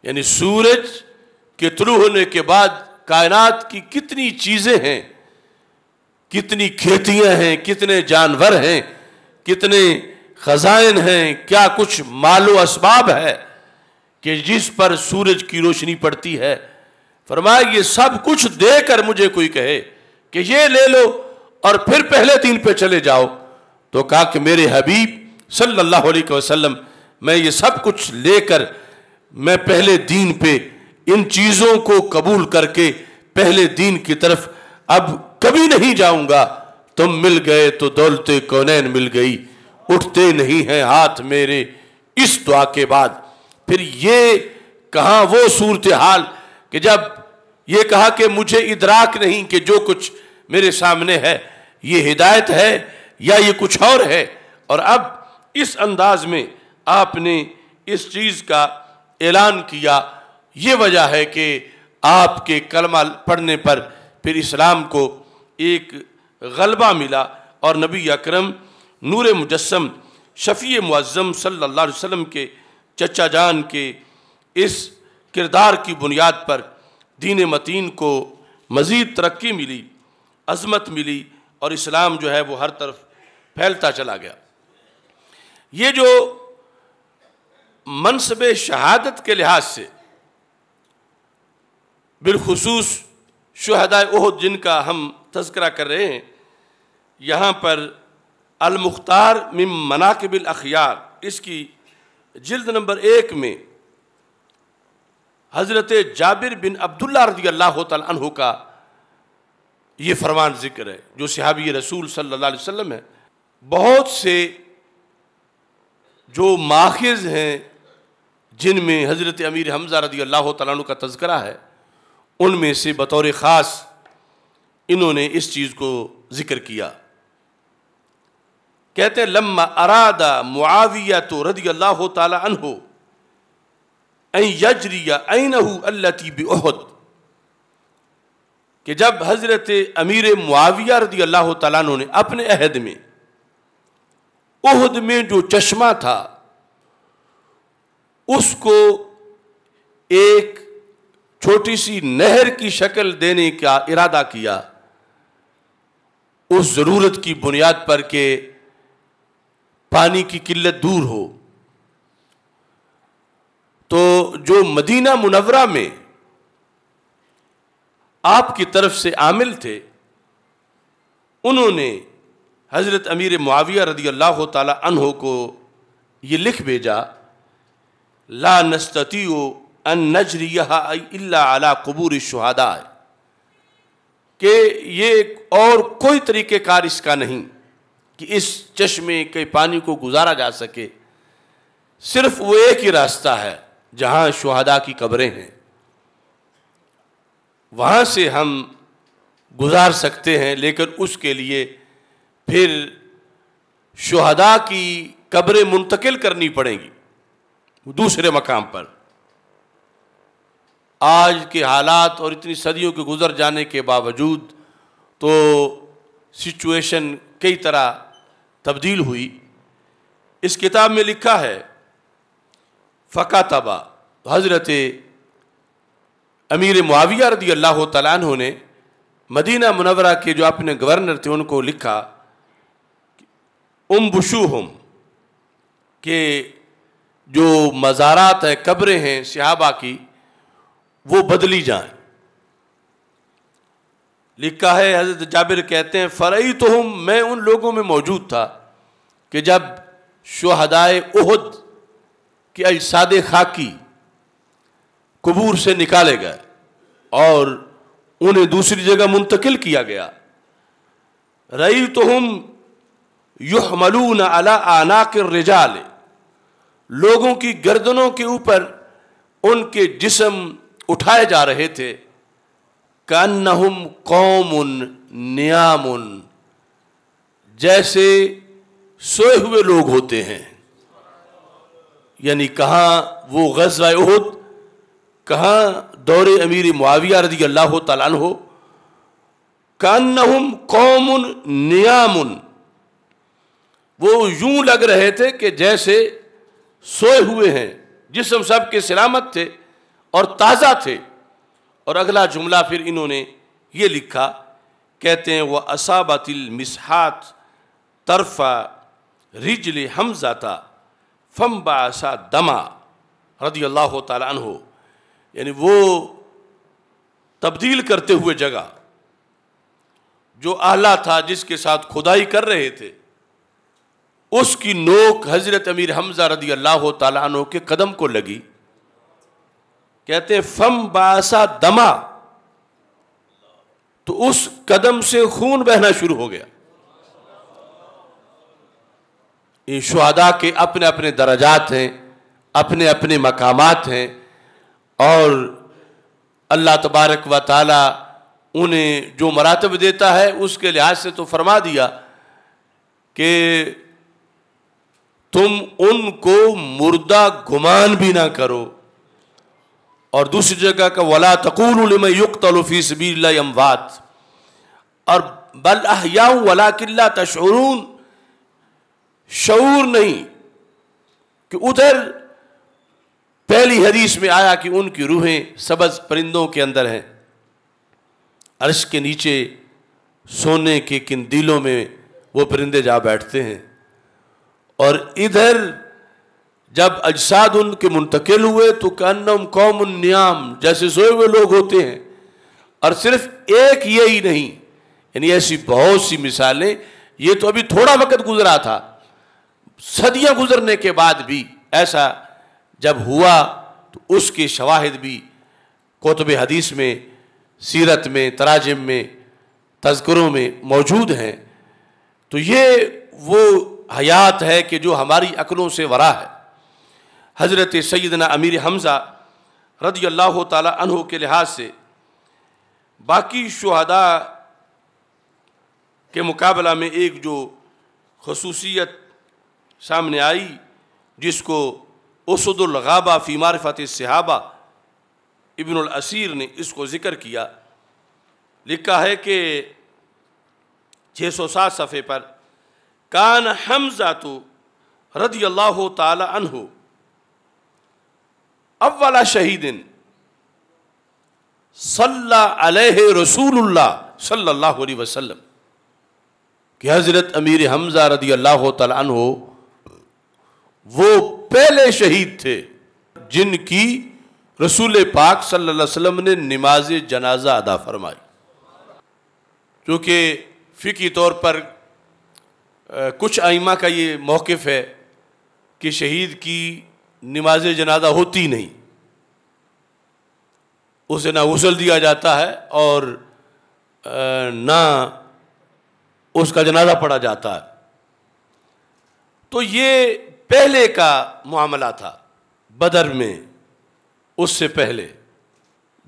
यानी सूरज के थ्रू होने के बाद कायनात की कितनी चीज़ें हैं कितनी खेतियां हैं कितने जानवर हैं कितने खजाइन हैं क्या कुछ मालो असबाब है कि जिस पर सूरज की रोशनी पड़ती है फरमाए ये सब कुछ देकर मुझे कोई कहे कि ये ले लो और फिर पहले दिन पे चले जाओ तो कहा कि मेरे हबीब सल्लल्लाहु अलैहि वसल्लम मैं ये सब कुछ लेकर मैं पहले दीन पे इन चीज़ों को कबूल करके पहले दीन की तरफ अब कभी नहीं जाऊंगा तुम मिल गए तो दौलते कौनैन मिल गई उठते नहीं हैं हाथ मेरे इस दुआ के बाद फिर ये कहा वो सूरत हाल कि जब ये कहा कि मुझे इदराक नहीं कि जो कुछ मेरे सामने है ये हिदायत है या ये कुछ और है और अब इस अंदाज में आपने इस चीज़ का ऐलान किया ये वजह है कि आपके कलमा पढ़ने पर फिर इस्लाम को एक गलबा मिला और नबी अकरम नूर मुजस्म शफ़ी सल्लल्लाहु सल्ला वसल्लम के चचा जान के इस किरदार की बुनियाद पर दीन मतीन को मज़ीद तरक्की मिली अज़मत मिली और इस्लाम जो है वो हर तरफ फैलता चला गया ये जो मनसब शहादत के लिहाज से बिलखसूस शहदाय ओहद जिनका हम तस्करा कर रहे हैं यहाँ पर अलमुख्तार मिम मनाकबिल अखियार इसकी जल्द नंबर एक में हज़रत जाबिर बिन अब्दुल्ला रजी अल्लाह तह का ये फरमान ज़िक्र है जो सिहाबी रसूल सल्ला वसम है बहुत से जो माखज़ हैं जिनमें हज़रत अमीर हमजा रदी अल्लाह तु का तस्करा है उनमें से बतौर ख़ास इन्होंने इस चीज़ को ज़िक्र किया कहते हैं लम्मा अरादा मुआविया तो रदी अल्लाह तहो यजरिया अनहू अल्लती बहद कि जब हज़रत अमीर मुआविया रदी अल्लाह तु ने अपने अहद में उहद में जो चश्मा था उसको एक छोटी सी नहर की शक्ल देने का इरादा किया उस ज़रूरत की बुनियाद पर के पानी की किल्लत दूर हो तो जो मदीना मुनवरा में आपकी तरफ से आमिल थे उन्होंने हज़रत अमीर मुआविया रदी अल्लाह तहो को ये लिख भेजा ला नस्ती अन नजरिया अला कबूर शहादा कि ये और कोई कार इसका नहीं कि इस चश्मे के पानी को गुजारा जा सके सिर्फ वो एक ही रास्ता है जहाँ शहादा की कब्रें हैं वहाँ से हम गुजार सकते हैं लेकिन उसके लिए फिर शहदा की कब्रें मुंतकिल करनी पड़ेंगी दूसरे मकाम पर आज के हालात और इतनी सदियों के गुजर जाने के बावजूद तो सिचुएशन कई तरह तब्दील हुई इस किताब में लिखा है फ़का तबा हज़रत अमीर मुआविया रदी अल्लाह तला ने मदीना मुनवरा के जो अपने गवर्नर थे उनको लिखा उम हम के जो मज़ारात है कब्रें हैं सिहाबा की वो बदली जाएं लिखा है हज़रत जाबिर कहते हैं फ़रई तो हम मैं उन लोगों में मौजूद था कि जब शहदाय उहद के अजसाद खाकी कबूर से निकाले गए और उन्हें दूसरी जगह मुंतकिल किया गया रई तो हम युहमलून अला आना के रिजाल लोगों की गर्दनों के ऊपर उनके जिसम उठाए जा रहे थे कानहुम कौम नियामुन जैसे सोए हुए लोग होते हैं यानी कहाँ वो गजा उहद कहाँ दौरे अमीर मुआविया रदी अल्लाह तला हो कानहुम कौमुन नियामुन वो यूं लग रहे थे कि जैसे सोए हुए हैं जिसम सब के सलामत थे और ताज़ा थे और अगला जुमला फिर इन्होंने ये लिखा कहते हैं वह असाबातिल मिसहात तरफा रिजल हमजाता फम बासा दमा रदी अल्लाह तन हो यानी वो तब्दील करते हुए जगह जो आला था जिसके साथ खुदाई कर रहे थे उसकी नोक हजरत अमीर हमजा रदी अल्लाह तु के कदम को लगी कहते फम बासा दमा तो उस कदम से खून बहना शुरू हो गया इन शहादा के अपने अपने दराजात हैं अपने अपने मकाम हैं और अल्लाह तबारक व ताली उन्हें जो मरातब देता है उसके लिहाज से तो फरमा दिया कि तुम उनको मुर्दा गुमान भी ना करो और दूसरी जगह का वला तकूल युक्त अलफी अमवात और बल अहियाऊ वला किला तशरून शूर नहीं कि उधर पहली हदीस में आया कि उनकी रूहें सबज परिंदों के अंदर हैं अर्श के नीचे सोने के किन दिलों में वो परिंदे जा बैठते हैं और इधर जब अजसाद उनके मुंतकिल हुए तो कन्नम कौम न्याम जैसे सोए हुए लोग होते हैं और सिर्फ एक ये ही नहीं यानी ऐसी बहुत सी मिसालें ये तो अभी थोड़ा वक्त गुजरा था सदियां गुजरने के बाद भी ऐसा जब हुआ तो उसके शवाहद भी कोतब हदीस में सीरत में तराजम में तस्करों में मौजूद हैं तो ये वो हयात है कि जो हमारी अकलों से वरा है हज़रत सैदना अमीर हमज़ा रदी अल्लाह तहो के लिहाज से बाकी शहदा के मुकाबला में एक जो खसूसियत सामने आई जिसको उसदुलगाबा फ़त मारफत सहाबा इबनसीर ने इसको ज़िक्र किया लिखा है कि छः सौ सात सफ़े पर कान हमजा तो रदी अल्लाह तहु अव्वला शहीदिन सल्ला रसूलुल्लाह सल्लल्लाहु अलैहि वसल्लम कि हज़रत अमीर हमजा रदी अल्लाह तहो वो पहले शहीद थे जिनकी रसूल पाक सल्लल्लाहु ने नमाज जनाजा अदा फरमाई चूंकि फ़िकी तौर पर कुछ आइमा का ये मौक़ है कि शहीद की नमाज जनाजा होती नहीं उसे ना गसल दिया जाता है और ना उसका जनाजा पढ़ा जाता है तो ये पहले का मामला था बदर में उससे पहले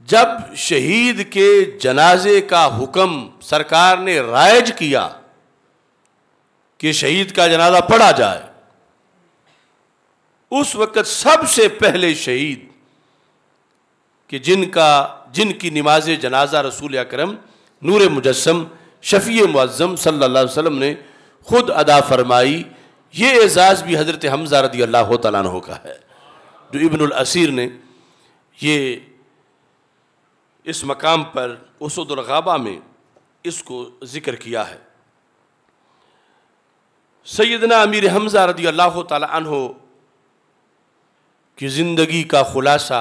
जब शहीद के जनाजे का हुक्म सरकार ने राइज किया कि शहीद का जनाजा पढ़ा जाए उस वक़्त सबसे पहले शहीद कि जिनका जिनकी नमाज जनाजा रसूल अक्रम नूर मुजस्म शफ़ी मुज़म सल्ला वसम ने खुद अदा फरमाई ये एज़ाज़ भी हज़रत हमजा रदी अल्लाह तु का है जो इबनसीर ने ये इस मकाम पर उसदुलगाबा में इसको ज़िक्र किया है सैदना अमीर हमजा रदी अल्लाह तहो की ज़िंदगी का ख़ुलासा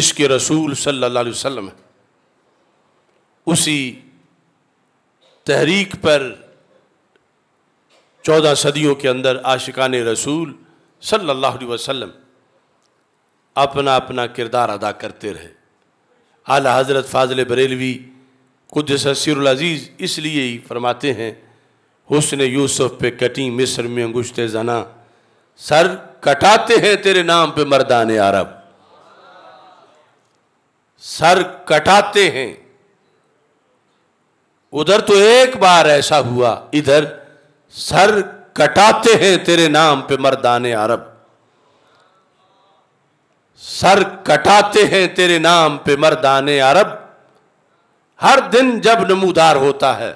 इसके रसूल सल्लल्लाहु अलैहि वसल्लम उसी तहरीक पर चौदह सदियों के अंदर आशिकान रसूल सल्लल्लाहु अलैहि वसल्लम अपना अपना किरदार अदा करते रहे आला हज़रत फाजल बरेलवी खुद ससीरजीज़ इसलिए ही फरमाते हैं हुसन यूसुफ पे कटी मिस्र में अंगुश्ते जना सर कटाते हैं तेरे नाम पे मर्दाने अरब सर कटाते हैं उधर तो एक बार ऐसा हुआ इधर सर कटाते हैं तेरे नाम पे मर्दाने अरब सर कटाते हैं तेरे नाम पे मर्दाने अरब हर दिन जब नमूदार होता है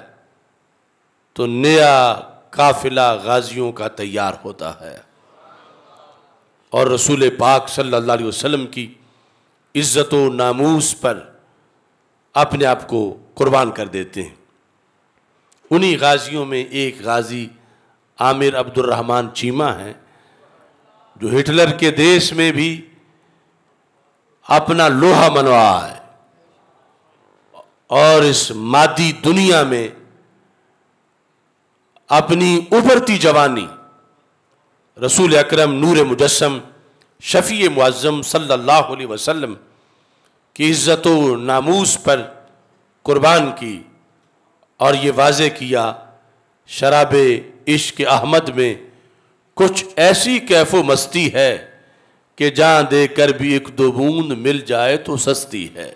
तो नया काफिला गाजियों का तैयार होता है और रसूल पाक सल्लल्लाहु अलैहि वसल्लम की इज़्ज़त व नामूस पर अपने आप को कुर्बान कर देते हैं उन्हीं गाजियों में एक गाजी आमिर अब्दुल रहमान चीमा हैं जो हिटलर के देश में भी अपना लोहा मनवाए और इस मादी दुनिया में अपनी उभरती जवानी रसूल अकरम नूर मुजस्म शफी मुआज़म सल्लल्लाहु अलैहि वसल्लम की इज़्ज़त नामूस पर कुर्बान की और ये वाज किया शराब इश्क अहमद में कुछ ऐसी कैफो मस्ती है कि जहाँ देकर कर भी एक दो बूंद मिल जाए तो सस्ती है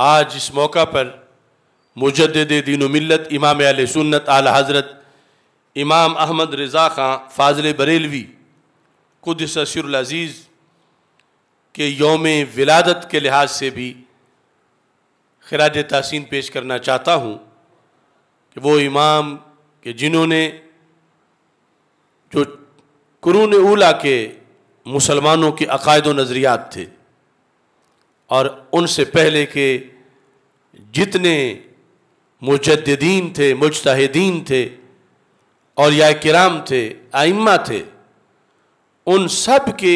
आज इस मौका पर मुजद दीन मिलत इमाम आल सुन्नत आल हज़रत इमाम अहमद रज़ा ख़ान फाजिल बरेलवी खुद सशीरज़ीज़ के योम विलादत के लिहाज से भी खराज तहसिन पेश करना चाहता हूँ कि वो इमाम के जिन्होंने जो कुरून उला के मुसलमानों के अकायद नज़रियात थे और उनसे पहले के जितने मुजद्दीन थे मुजतहदीन थे और या कराम थे आइम्मा थे उन सब के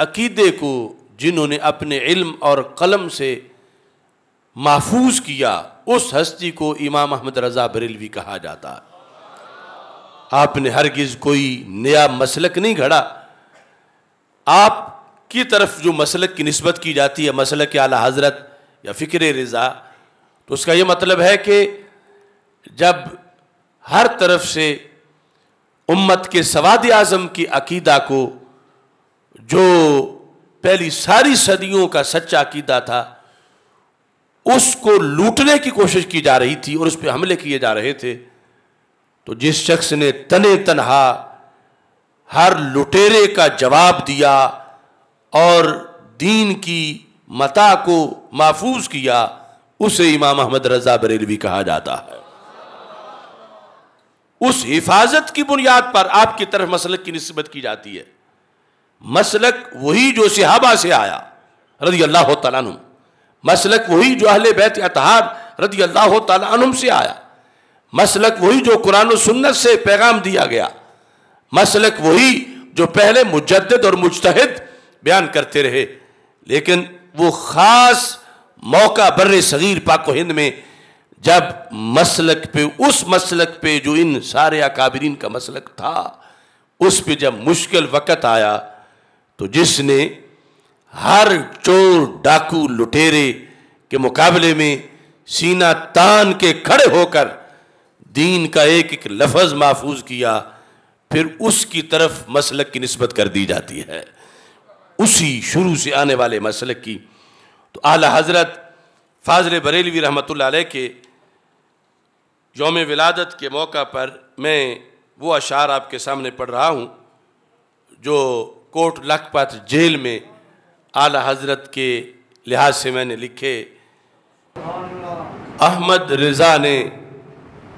अकीदे को जिन्होंने अपने इल्म और कलम से महफूज किया उस हस्ती को इमाम अहमद रज़ा बरेलवी कहा जाता है आपने हरगिज़ कोई नया मसलक नहीं घड़ा आप की तरफ जो मसलक की नस्बत की जाती है मसलक आला हज़रत या फ़िक्र रज़ा तो उसका यह मतलब है कि जब हर तरफ से उम्मत के सवाद आज़म की अकीदा को जो पहली सारी सदियों का सच्चा अकीदा था उसको लूटने की कोशिश की जा रही थी और उस पर हमले किए जा रहे थे तो जिस शख्स ने तने तनहा हर लुटेरे का जवाब दिया और दीन की मता को महफूज किया उसे इमाम अहमद रजा बरेलवी कहा जाता है उस हिफाजत की बुनियाद पर आपकी तरफ मसलक की नस्बत की जाती है मसलक वही जो सिहाबा से आया रजी अल्लाह तुम मसलक वही जो अहले बैत अतहार रजी अल्लाह तुम से आया मसलक वही जो कुरान सुन्नत से पैगाम दिया गया मसलक वही जो पहले मुजद और मुजतहद बयान करते रहे लेकिन वो ख़ास मौका बर सग़ीर पाको हिंद में जब मसलक पे उस मसलक पे जो इन सारे अकाबरीन का मसलक था उस पे जब मुश्किल वक़्त आया तो जिसने हर चोर डाकू लुटेरे के मुकाबले में सीना तान के खड़े होकर दीन का एक एक लफज महफूज किया फिर उसकी तरफ मसलक की नस्बत कर दी जाती है उसी शुरू से आने वाले मसल की तो आला हज़रत फाजल बरेलवी रहमत के योम विलादत के मौका पर मैं वो अशार आपके सामने पढ़ रहा हूँ जो कोट लखपत जेल में आला हज़रत के लिहाज से मैंने लिखे अहमद रज़ा ने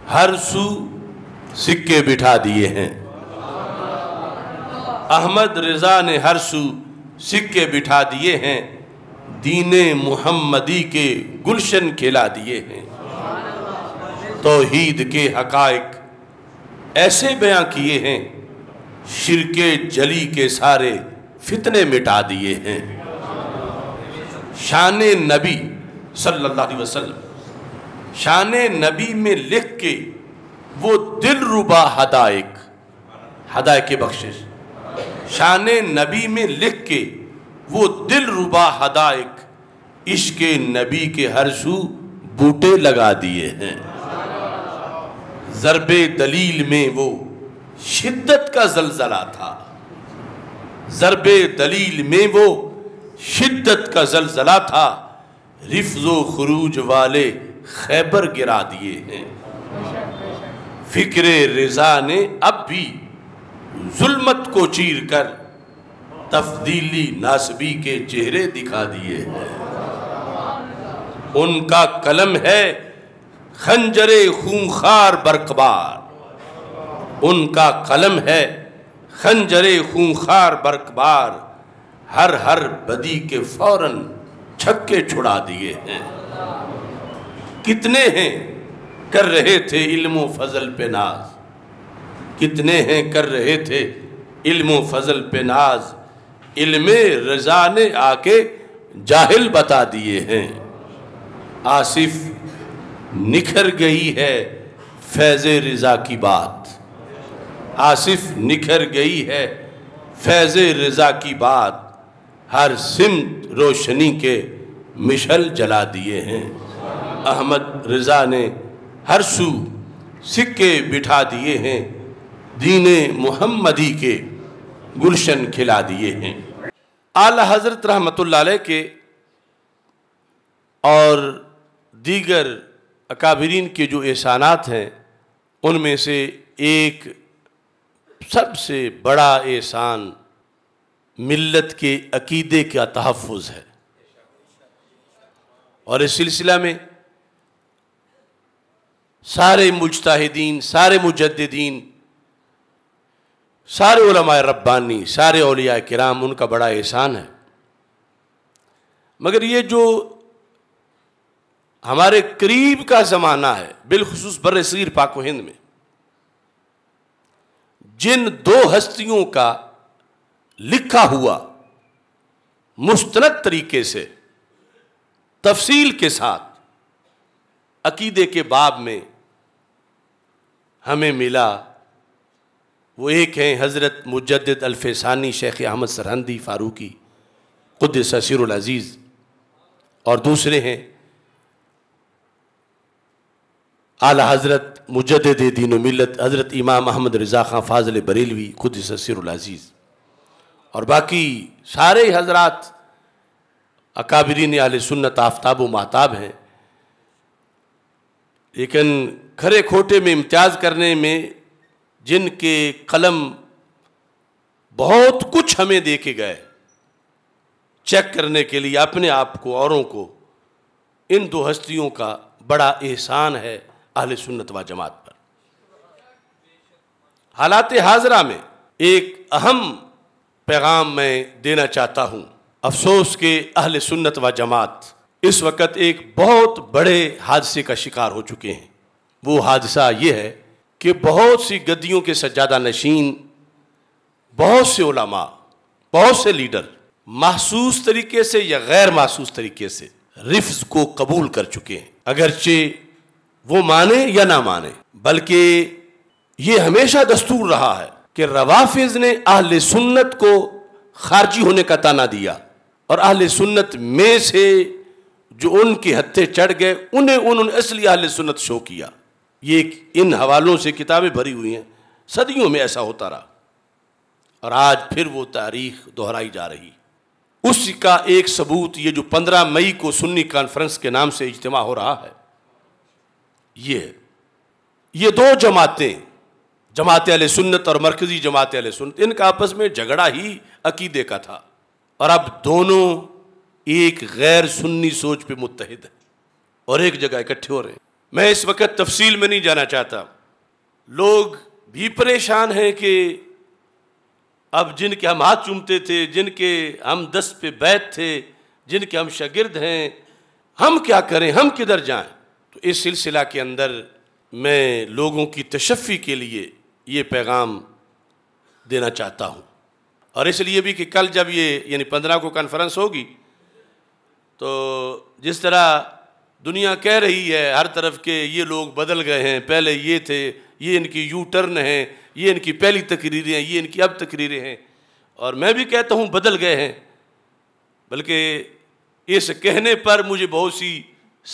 हर सू सिक्के बिठा दिए हैं अहमद रज़ा ने हर सू सिक्के बिठा दिए हैं दीन मुहम्मदी के गुलशन खिला दिए हैं तोहीद के हकायक ऐसे बयां किए हैं शिरके जली के सारे फितने मिटा दिए हैं शान नबी सल्लल्लाहु अलैहि वसल्लम शान नबी में लिख के वो दिल रुबा हदायक हदायक बख्शिश शान नबी में लिख के वो दिल रुबा हदायक इश्क नबी के हर शू बूटे लगा दिए हैं ज़रब दलील में वो शिद्दत का जलजला था ज़रब दलील में वो शिद्दत का जलजला था रिफ्ज़ो खरूज वाले खैबर गिरा दिए हैं फिक्र रिजा ने अब भी जुल्मत को चीर कर तफदीली नासबी के चेहरे दिखा दिए हैं उनका कलम है खंजरे खूंखार बरकबार उनका कलम है खंजरे खूंखार बरकबार हर हर बदी के फौरन छक्के छुड़ा दिए हैं कितने हैं कर रहे थे इल्मो फजल पे नाज कितने हैं कर रहे थे इल्म फजल पे नाज इल्म रजा ने आके जाहिल बता दिए हैं आसिफ निखर गई है फैज़ रज़ा की बात आसिफ निखर गई है फैज़ रज़ा की बात हर सिमत रोशनी के मिशल जला दिए हैं अहमद रज़ा ने हर सू सिक्के बिठा दिए हैं दीन मोहम्मदी के गुलशन खिला दिए हैं आला हजरत रहमत के और दीगर अकाबरीन के जो एहसानात हैं उनमें से एक सबसे बड़ा एहसान मिल्लत के अकीदे का तहफ़ है और इस सिलसिला में सारे मुजतदीन सारे मुजद्दीन सारे उलमाए रब्बानी सारे अलिया कराम उनका बड़ा एहसान है मगर ये जो हमारे करीब का ज़माना है बिलखसूस बरसर पाक हिंद में जिन दो हस्तियों का लिखा हुआ मुस्तनद तरीके से तफसील के साथ अकीदे के बाब में हमें मिला वो एक हैं हज़रत मुजद अल्फ़ानी शेख अहमद सरहंदी फ़ारूकी ख़ुद ससर अज़ीज़ और दूसरे हैं आला हज़रत मुजद दीन मिलत हज़रत इमाम अहमद रज़ा ख़ान फाजल बरेलवी ख़ुद ससीर अज़ीज़ और बाकी सारे हजरात अकाबरीन आल सुन्नत आफ्ताब महताब हैं लेकिन खरे खोटे में इम्तियाज़ करने में जिनके कलम बहुत कुछ हमें दे के गए चेक करने के लिए अपने आप को औरों को इन दो हस्तियों का बड़ा एहसान है अहल सुन्नत व जमात पर हालात हाजरा में एक अहम पैगाम मैं देना चाहता हूँ अफसोस के अहल सुन्नत व जमात इस वक्त एक बहुत बड़े हादसे का शिकार हो चुके हैं वो हादसा ये है कि बहुत सी गद्दियों के सज्जादा नशीन बहुत से ओलामा बहुत से लीडर महसूस तरीके से या गैर महसूस तरीके से रिफ्स को कबूल कर चुके हैं अगरचे वो माने या ना माने बल्कि ये हमेशा दस्तूर रहा है कि रवाफिज ने अहल सुन्नत को खारजी होने का ताना दिया और अहल सुन्नत में से जो उनके हत्थे चढ़ गए उन्हें उन्होंने असली अहल सुन्नत शो किया ये इन हवालों से किताबें भरी हुई हैं सदियों में ऐसा होता रहा और आज फिर वो तारीख दोहराई जा रही उसका एक सबूत ये जो 15 मई को सुन्नी कॉन्फ्रेंस के नाम से इज्तम हो रहा है ये ये दो जमातें जमात अल सुन्नत और मरकज़ी जमात अल सुन्नत इनका आपस में झगड़ा ही अकीदे का था और अब दोनों एक गैर सुन्नी सोच पे मुतहद है और एक जगह इकट्ठे हो रहे हैं मैं इस वक्त तफसील में नहीं जाना चाहता लोग भी परेशान हैं कि अब जिनके हम हाथ चूमते थे जिनके हम दस पे बैत थे जिनके हम शागिर्द हैं हम क्या करें हम किधर जाएं तो इस सिलसिला के अंदर मैं लोगों की तशफ़ी के लिए ये पैगाम देना चाहता हूँ और इसलिए भी कि कल जब ये यानी पंद्रह को कॉन्फ्रेंस होगी तो जिस तरह दुनिया कह रही है हर तरफ के ये लोग बदल गए हैं पहले ये थे ये इनकी यू टर्न है ये इनकी पहली तकरीरें हैं ये इनकी अब तकरीरें हैं और मैं भी कहता हूँ बदल गए हैं बल्कि इस कहने पर मुझे बहुत सी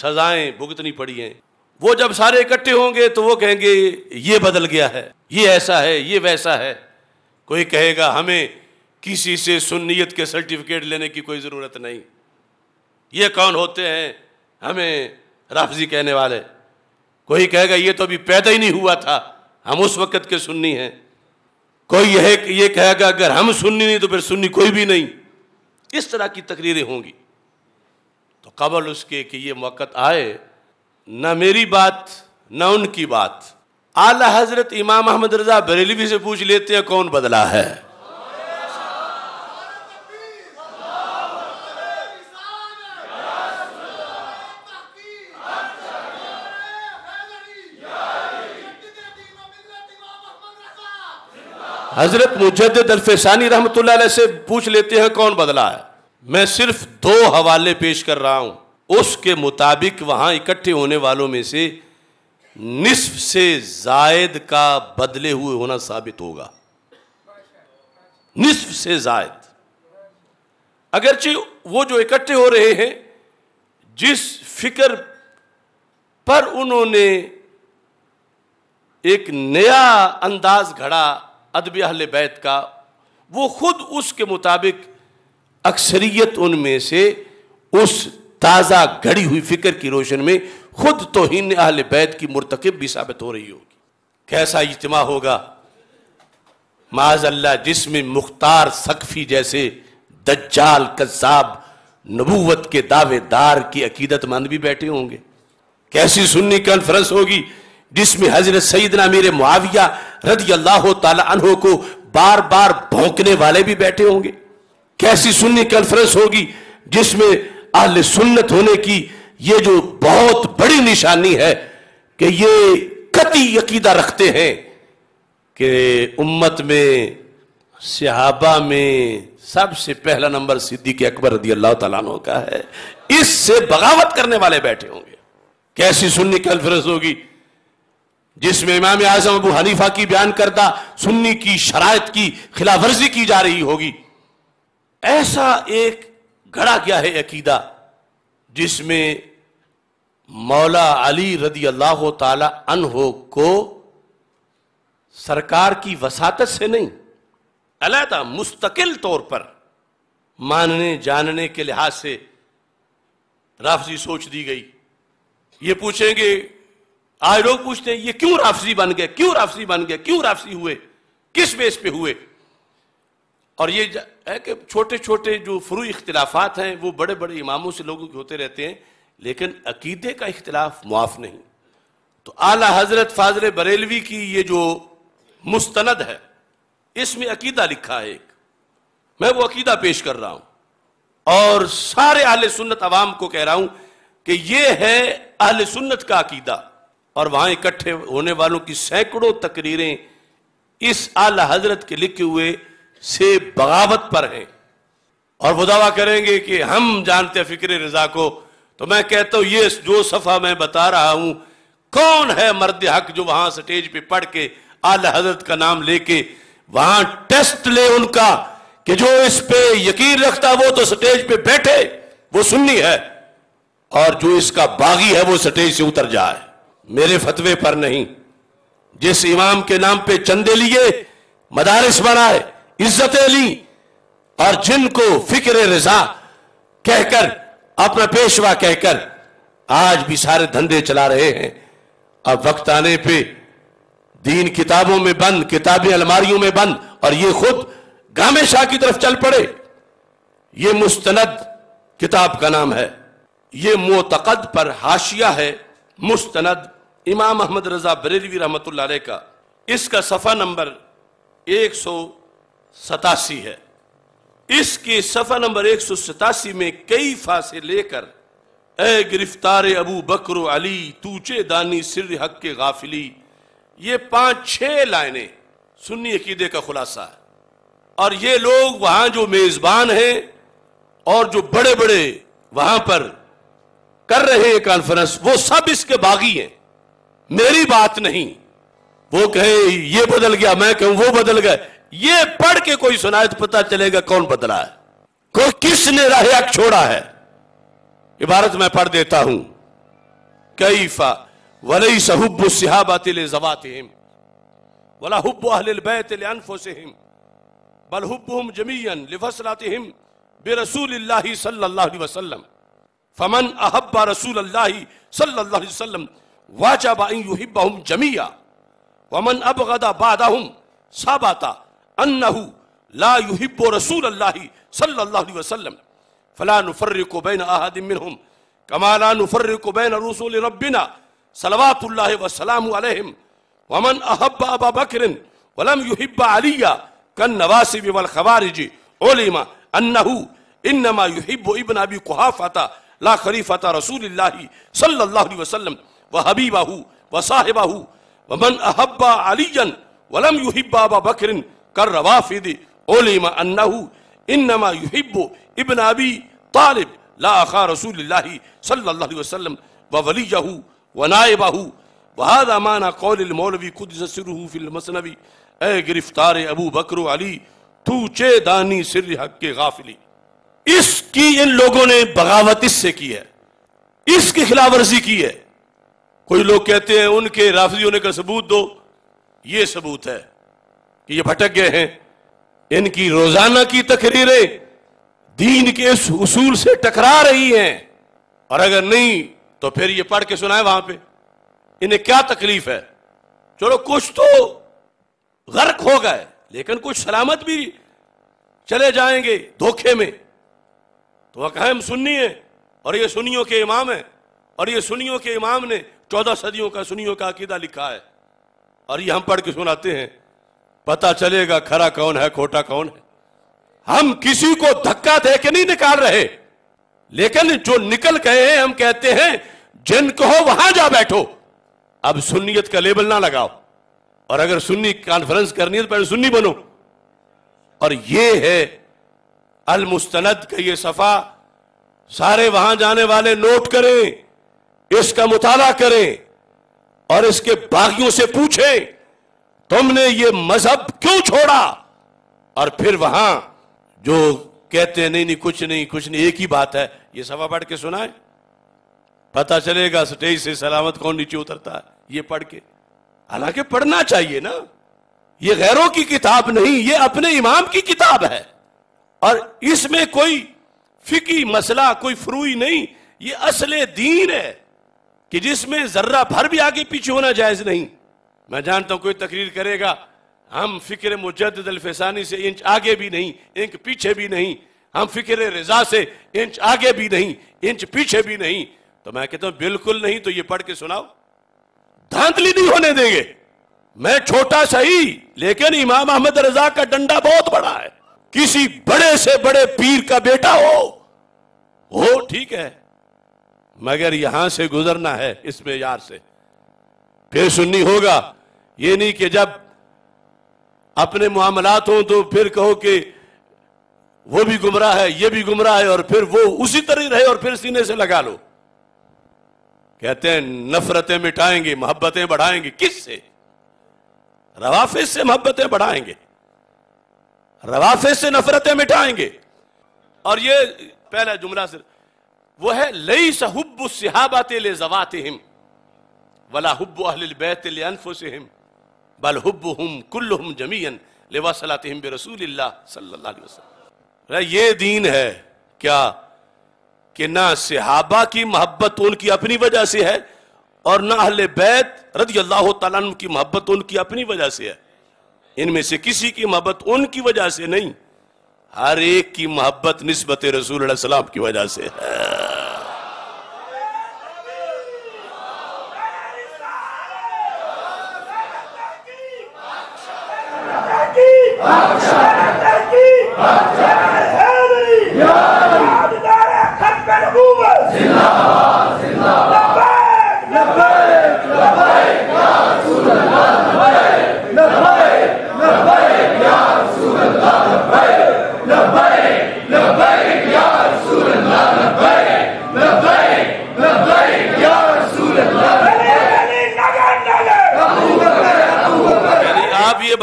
सजाएं भुगतनी पड़ी हैं वो जब सारे इकट्ठे होंगे तो वो कहेंगे ये बदल गया है ये ऐसा है ये वैसा है कोई कहेगा हमें किसी से सुन्नीत के सर्टिफिकेट लेने की कोई ज़रूरत नहीं ये कौन होते हैं हमें राफजी कहने वाले कोई कहेगा ये तो अभी पैदा ही नहीं हुआ था हम उस वक़्त के सुन्नी हैं कोई यह ये कहेगा अगर हम सुन्नी नहीं तो फिर सुन्नी कोई भी नहीं इस तरह की तकरीरें होंगी तो कबल उसके कि ये वक्त आए ना मेरी बात ना उनकी बात आला हज़रत इमाम अहमद रज़ा बरेलवी से पूछ लेते हैं कौन बदला है हजरत मुजद दरफेसानी रहमत से पूछ लेते हैं कौन बदला है मैं सिर्फ दो हवाले पेश कर रहा हूं उसके मुताबिक वहां इकट्ठे होने वालों में से निसफ से जायद का बदले हुए होना साबित होगा निसफ से जायद अगरचे वो जो इकट्ठे हो रहे हैं जिस फिक्र पर उन्होंने एक नया अंदाज घड़ा अदब अहल बैत का वो ख़ुद उसके मुताबिक अक्सरियत उनमें से उस ताज़ा घड़ी हुई फ़िक्र की रोशन में ख़ुद तोहन अहल बैत की मरतकब भी साबित हो रही होगी कैसा इजमा होगा अल्लाह जिसमें मुख्तार सकफ़ी जैसे दज्जाल कस्साब नबूवत के दावेदार की अकीदत मंद भी बैठे होंगे कैसी सुन्नी कॉन्फ्रेंस होगी जिसमें हजरत सईदना मेरे मुआविया रदी अल्लाह तहों को बार बार भौंकने वाले भी बैठे होंगे कैसी सुन्नी कॉन्फ्रेंस होगी जिसमें अहल सुन्नत होने की ये जो बहुत बड़ी निशानी है कि ये कति यकीदा रखते हैं कि उम्मत में सिहाबा में सबसे पहला नंबर सिद्दीक अकबर रदी अल्लाह तला का है इससे बगावत करने वाले बैठे होंगे कैसी सुन्नी कॉन्फ्रेंस होगी जिसमें इमाम आजम अबू हनीफा की बयान करता सुन्नी की शरात की खिलाफ वर्जी की जा रही होगी ऐसा एक गड़ा गया है अकीदा जिसमें मौला अली रदी अल्लाह तहो को सरकार की वसातत से नहीं अलहदा मुस्तकिल तौर पर मानने जानने के लिहाज से राफजी सोच दी गई ये पूछेंगे आज लोग पूछते हैं ये क्यों राफसी बन गए क्यों राफसी बन गए क्यों राफसी हुए किस बेस पे हुए और ये है कि छोटे छोटे जो फ्रू इख्तलाफात हैं वो बड़े बड़े इमामों से लोगों के होते रहते हैं लेकिन अकीदे का इख्तलाफ मुआफ नहीं तो आला हजरत फाजल बरेलवी की ये जो मुस्तनद है इसमें अकीदा लिखा है एक मैं वो अकीदा पेश कर रहा हूं और सारे अहल सुन्नत आवाम को कह रहा हूं कि ये है अहल सुन्नत का अकीदा और वहां इकट्ठे होने वालों की सैकड़ों तकरीरें इस आला हजरत के लिखे हुए से बगावत पर हैं और वो दावा करेंगे कि हम जानते फिक्र रजा को तो मैं कहता हूं ये जो सफा मैं बता रहा हूं कौन है मर्द हक जो वहां स्टेज पे पढ़ के आला हजरत का नाम लेके वहां टेस्ट ले उनका कि जो इस पे यकीन रखता वो तो स्टेज पे बैठे वो सुननी है और जो इसका बागी है वो स्टेज से उतर जाए मेरे फतवे पर नहीं जिस इमाम के नाम पे चंदे लिए मदारिस बनाए इज्जतें ली और जिनको फिक्र रजा कहकर अपना पेशवा कहकर आज भी सारे धंधे चला रहे हैं अब वक्त आने पे दीन किताबों में बंद किताबें अलमारियों में बंद और ये खुद गामे शाह की तरफ चल पड़े ये मुस्तनद किताब का नाम है ये मोतकद पर हाशिया है मुस्तनद इमाम अहमद रजा बरेलवी रहमत का इसका सफ़ा नंबर एक सौ सतासी है इसके सफ़ा नंबर एक सौ सतासी में कई फांसे लेकर ए गिरफ्तार अबू बकर अली तूचे दानी सिर हक के गाफिली ये पांच छह लाइने सुन्नी अकीदे का खुलासा है और ये लोग वहां जो मेज़बान हैं और जो बड़े बड़े वहां पर कर रहे हैं कॉन्फ्रेंस वो सब इसके बागी हैं मेरी बात नहीं वो कहे ये बदल गया मैं कहूं वो बदल गए ये पढ़ के कोई सुनाए तो पता चलेगा कौन बदला है कोई किसने राह छोड़ा है इबारत मैं पढ़ देता हूं कई फा वलई सहुब सिहाबातिल जवातिम वला हुब अहल अनफुसहिम बल हुबहुम जमीयन लिफसलातिहिम बिरसूल सल्लल्लाहु अलैहि वसल्लम फमन अहब्बा रसूल अल्लाह सल्लल्लाहु अलैहि वसल्लम वाजबाईबहम जमिया वमन अब गदा बादहम साबाता अन्नहू ला युहिब रसूल अल्लाह सल्लल्लाहु अलैहि वसल्लम फला नुफर्र बैन आहद मिनहुम कमाला नुफर्र को बैन रसूल रब्बिना सलवातुल्लाह वसलाम अलैहिम वमन अहब अबा बकरिन वलम युहिब अलिया कन नवासिब वल खवारिजी उलिमा अन्नहू इन्नमा युहिब इब्न अबी कुहाफता ला खरीफता रसूलिल्लाह सल्लल्लाहु अलैहि वसल्लम व हबी बाहू व साहे बाहू व मन अहब्बा अलीजन वलम युहिब्बा बकरिन कर रवाफिद ओलिमा अन्नाहू इन्नमा युहिब्बो इबन अबी तालिब ला खा रसूल सल्लल्लाहु अलैहि वसल्लम व वलीजहू व नायबाहू वहादा माना कौल मौलवी खुद जसरहू फिल मसनवी ए गिरफ्तार अबू बकर अली तू चे दानी सिर हक के गाफिली इसकी इन लोगों ने बगावत इससे की है इसकी खिलाफ वर्जी की है कोई लोग कहते हैं उनके राफजी होने का सबूत दो ये सबूत है कि ये भटक गए हैं इनकी रोजाना की तकरीरें दीन के उसूल से टकरा रही हैं और अगर नहीं तो फिर ये पढ़ के सुनाए वहां पे इन्हें क्या तकलीफ है चलो कुछ तो गर्क हो गए लेकिन कुछ सलामत भी चले जाएंगे धोखे में तो वह कहम सुननी सुन्नी है और ये सुनियों के इमाम है और ये सुनियों के इमाम ने चौदह सदियों का सुनियों का अकीदा लिखा है और ये हम पढ़ के सुनाते हैं पता चलेगा खरा कौन है खोटा कौन है हम किसी को धक्का दे के नहीं निकाल रहे लेकिन जो निकल गए हैं हम कहते हैं जिन कहो वहां जा बैठो अब सुन्नीत का लेबल ना लगाओ और अगर सुन्नी कॉन्फ्रेंस करनी है तो पहले सुन्नी बनो और ये है अल मुस्तनद का ये सफा सारे वहां जाने वाले नोट करें इसका मुताला करें और इसके बागियों से पूछें तुमने ये मजहब क्यों छोड़ा और फिर वहां जो कहते हैं नहीं नहीं कुछ नहीं कुछ नहीं एक ही बात है ये सवा पढ़ के सुनाए पता चलेगा स्टेज से सलामत कौन नीचे उतरता है ये पढ़ के हालांकि पढ़ना चाहिए ना ये गैरों की किताब नहीं ये अपने इमाम की किताब है और इसमें कोई फिकी मसला कोई फ्रूई नहीं ये असल दीन है कि जिसमें जर्रा भर भी आगे पीछे होना जायज नहीं मैं जानता हूं कोई तकरीर करेगा हम फिक्र मुजद से इंच आगे भी नहीं इंच पीछे भी नहीं हम फिक्र रजा से इंच आगे भी नहीं इंच पीछे भी नहीं तो मैं कहता हूं बिल्कुल नहीं तो ये पढ़ के सुनाओ धांधली नहीं होने देंगे मैं छोटा सही लेकिन इमाम अहमद रजा का डंडा बहुत बड़ा है किसी बड़े से बड़े पीर का बेटा हो हो ठीक है मगर यहां से गुजरना है इस मेयार से फिर सुननी होगा ये नहीं कि जब अपने मामलात हों तो फिर कहो कि वो भी गुमराह है ये भी गुमराह है और फिर वो उसी तरह रहे और फिर सीने से लगा लो कहते हैं नफरतें मिटाएंगे मोहब्बतें बढ़ाएंगे किससे रवाफिज से मोहब्बतें बढ़ाएंगे रवाफिज से नफरतें मिटाएंगे और ये पहला जुमला सिर्फ वो है लई सहुब सिहाबाते ले जवात हिम वला हब्ब अहलबैत अनफुसम बल हब्ब हम कुल्ल हम जमीन लेवा सलात हिम बे रसूल ये दीन है क्या कि ना सिहाबा की मोहब्बत उनकी अपनी वजह से है और ना अहल बैत रजी अल्लाह तला की मोहब्बत उनकी अपनी वजह से है इनमें से किसी की मोहब्बत उनकी वजह से नहीं हर एक की मोहब्बत नस्बत रसूल सलाम की वजह से है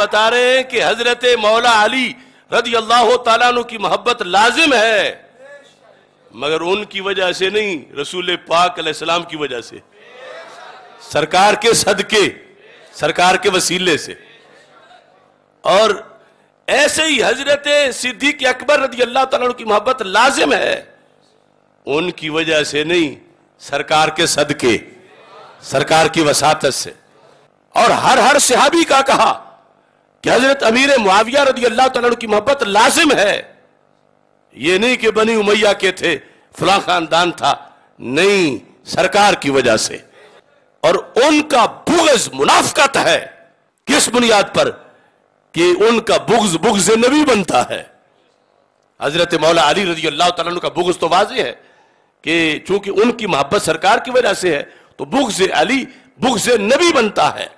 बता रहे हैं कि हजरत मौला अली रजी अल्लाह तु की मोहब्बत लाजिम है मगर उनकी वजह से नहीं रसूल पाक सलाम की वजह से सरकार के सदके सरकार के वसीले से और ऐसे ही हजरत सिद्दीक अकबर रजी अल्लाह तला की मोहब्बत लाजिम है उनकी वजह से नहीं सरकार के सदके सरकार की वसात से और हर हर सिहाबी का कहा कि हजरत अमीर मुआविया रदी अल्लाह तला की मोहब्बत लाजिम है ये नहीं कि बनी उमैया के थे फला खानदान था नहीं सरकार की वजह से और उनका बुगज मुनाफकत है किस बुनियाद पर कि उनका बुग्ज बुग्ज नबी बनता है हजरत मौला अली रजी अल्लाह तला का बुग्ज तो वाजे है कि चूंकि उनकी मोहब्बत सरकार की वजह से है तो बुग्ज अली बुग्ज नबी बनता है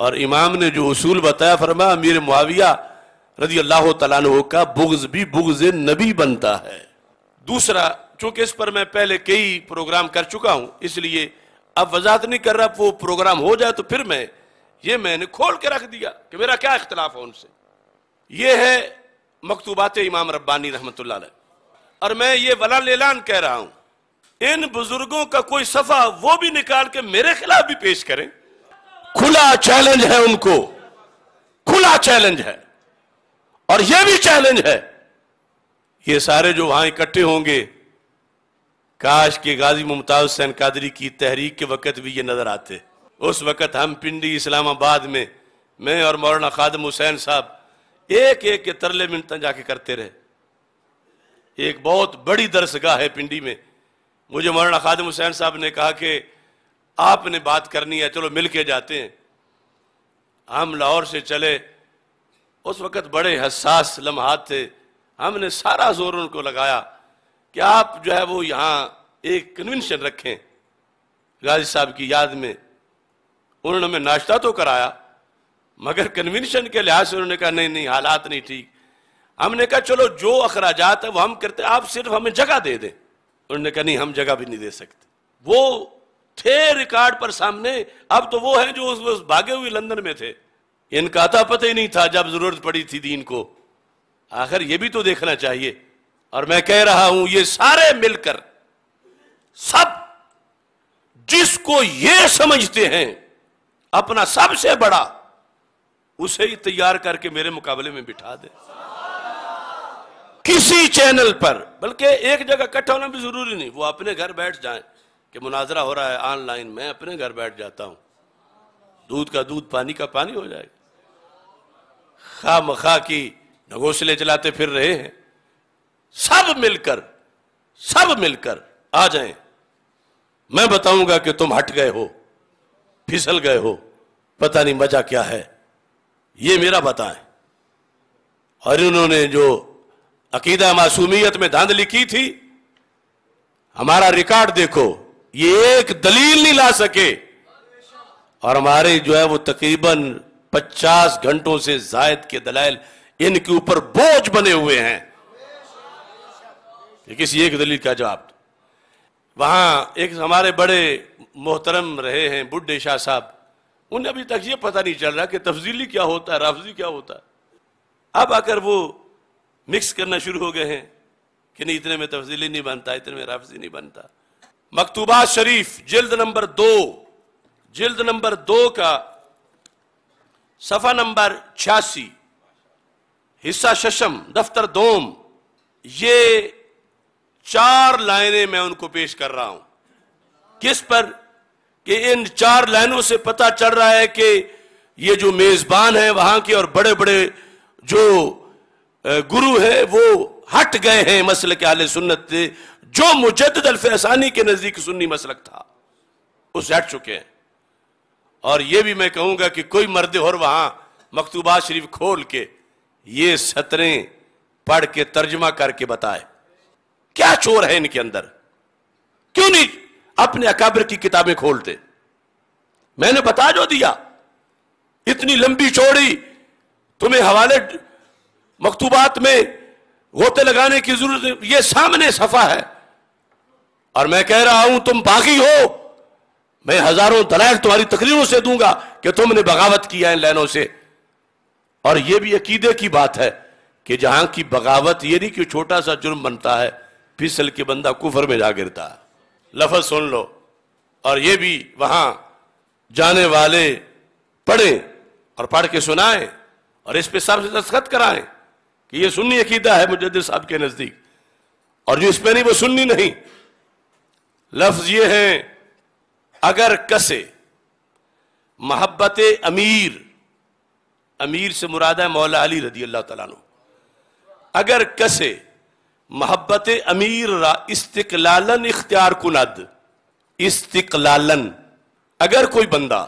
और इमाम ने जो असूल बताया फरमा अमीर मुआविया रजी अल्लाह तला का बुग्ज भी बुग्ज नबी बनता है दूसरा चूंकि इस पर मैं पहले कई प्रोग्राम कर चुका हूं इसलिए अब वजात नहीं कर रहा वो प्रोग्राम हो जाए तो फिर मैं ये मैंने खोल के रख दिया कि मेरा क्या इख्तलाफ है उनसे ये है मकतूबात इमाम रब्बानी रहमत और मैं ये वला लेलान कह रहा हूं इन बुजुर्गों का कोई सफा वो भी निकाल के मेरे खिलाफ भी पेश करें खुला चैलेंज है उनको खुला चैलेंज है और यह भी चैलेंज है ये सारे जो वहां इकट्ठे होंगे काश के गाजी मुमताज हुसैन कादरी की तहरीक के वक्त भी ये नजर आते उस वक्त हम पिंडी इस्लामाबाद में मैं और मौलाना खादम हुसैन साहब एक एक के तरले मिनट जाके करते रहे एक बहुत बड़ी दरसगाह है पिंडी में मुझे मौलाना खादम हुसैन साहब ने कहा कि आपने बात करनी है चलो मिल के जाते हैं हम लाहौर से चले उस वक़्त बड़े हसास लम्हात थे हमने सारा जोर उनको लगाया कि आप जो है वो यहां एक कन्वेंशन रखें गाजी साहब की याद में उन्होंने हमें नाश्ता तो कराया मगर कन्वेंशन के लिहाज से उन्होंने कहा नहीं नहीं हालात नहीं ठीक हमने कहा चलो जो अखराज है वो हम करते आप सिर्फ हमें जगह दे दें उन्होंने कहा नहीं हम जगह भी नहीं दे सकते वो थे रिकॉर्ड पर सामने अब तो वो हैं जो उस, उस भागे हुए लंदन में थे इनका आता तो पता ही नहीं था जब जरूरत पड़ी थी दीन को आखिर ये भी तो देखना चाहिए और मैं कह रहा हूं ये सारे मिलकर सब जिसको ये समझते हैं अपना सबसे बड़ा उसे ही तैयार करके मेरे मुकाबले में बिठा दे किसी चैनल पर बल्कि एक जगह इकट्ठा होना भी जरूरी नहीं वो अपने घर बैठ जाए कि मुनाजरा हो रहा है ऑनलाइन मैं अपने घर बैठ जाता हूं दूध का दूध पानी का पानी हो जाएगा खा मखा की नगोसले चलाते फिर रहे हैं सब मिलकर सब मिलकर आ जाएं मैं बताऊंगा कि तुम हट गए हो फिसल गए हो पता नहीं मजा क्या है ये मेरा बताएं और उन्होंने जो अकीदा मासूमियत में धांधली की थी हमारा रिकॉर्ड देखो ये एक दलील नहीं ला सके और हमारे जो है वो तकरीबन 50 घंटों से जायद के दलाइल इनके ऊपर बोझ बने हुए हैं ये किसी एक दलील का जवाब वहां एक हमारे बड़े मोहतरम रहे हैं बुड्ढे शाह साहब उन्हें अभी तक ये पता नहीं चल रहा कि तफजीली क्या होता है राफजी क्या होता है अब आकर वो मिक्स करना शुरू हो गए हैं कि नहीं इतने में तफजीली नहीं बनता इतने में राफजी नहीं बनता मकतूबा शरीफ जिल्द नंबर दो जिल्द नंबर दो का सफा नंबर छियासी हिस्सा शशम दफ्तर दोम ये चार लाइनें मैं उनको पेश कर रहा हूं किस पर कि इन चार लाइनों से पता चल रहा है कि ये जो मेजबान है वहां के और बड़े बड़े जो गुरु है वो हट गए हैं मसल के आले सुन्नत जो मुजद अलफानी के नजदीक सुन्नी मसलक था उस हट चुके हैं और यह भी मैं कहूंगा कि कोई मर्द और वहां मकतूबा शरीफ खोल के ये सतरें पढ़ के तर्जमा करके बताए क्या चोर है इनके अंदर क्यों नहीं अपने अकाबर की किताबें खोलते मैंने बता जो दिया इतनी लंबी चौड़ी तुम्हें हवाले मकतूबात में गोते लगाने की जरूरत यह सामने सफा है और मैं कह रहा हूं तुम बागी हो मैं हजारों दलाल तुम्हारी तकरीरों से दूंगा कि तुमने बगावत किया इन लाइनों से और यह भी अकीदे की बात है कि जहां की बगावत ये नहीं कि छोटा सा जुर्म बनता है फिसल के बंदा कुफर में जा गिरता है लफज सुन लो और ये भी वहां जाने वाले पढ़े और पढ़ के सुनाए और इस पे सबसे से दस्खत कराएं कि ये सुन्नी अकीदा है मुजद साहब के नजदीक और जो इस पे नहीं वो सुन्नी नहीं लफ्ज ये हैं अगर कसे मोहब्बत अमीर अमीर से मुराद है मौला अली रदी अल्लाह तला अगर कसे मोहब्बत अमीर रा इस्तकलालन इख्तियार कुनद इस्तकलालन अगर कोई बंदा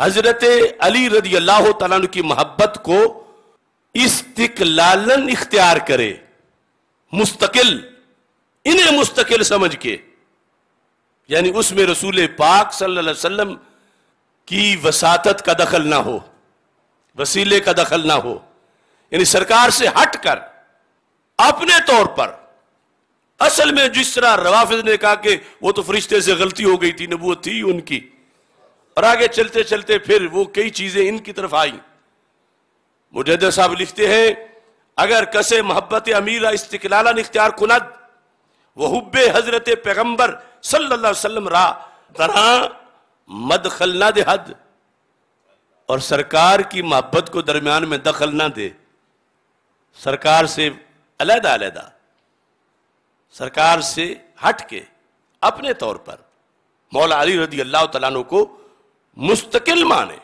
हजरत अली रदी अल्लाह तला की मोहब्बत को इस्तकलालन इख्तियार करे मुस्तकिल इन्हें मुस्तकिल समझ के यानी उसमें रसूल पाक सल्लल्लाहु अलैहि वसल्लम की वसातत का दखल ना हो वसीले का दखल ना हो यानी सरकार से हटकर अपने तौर पर असल में जिस तरह रवाफिज ने कहा कि वो तो फरिश्ते से गलती हो गई थी नबूत थी उनकी और आगे चलते चलते फिर वो कई चीजें इनकी तरफ आई मुजद साहब लिखते हैं अगर कसे मोहब्बत अमीर इस्तकलाला इख्तियार कुनद वहुब हजरत पैगंबर सल्लाम रा तरह मद खल ना दे हद और सरकार की मोहब्बत को दरमियान में दखल ना दे सरकार से अलहदा अलहदा सरकार से हट के अपने तौर पर मौला अली रदी अल्लाह तला को मुस्तकिल माने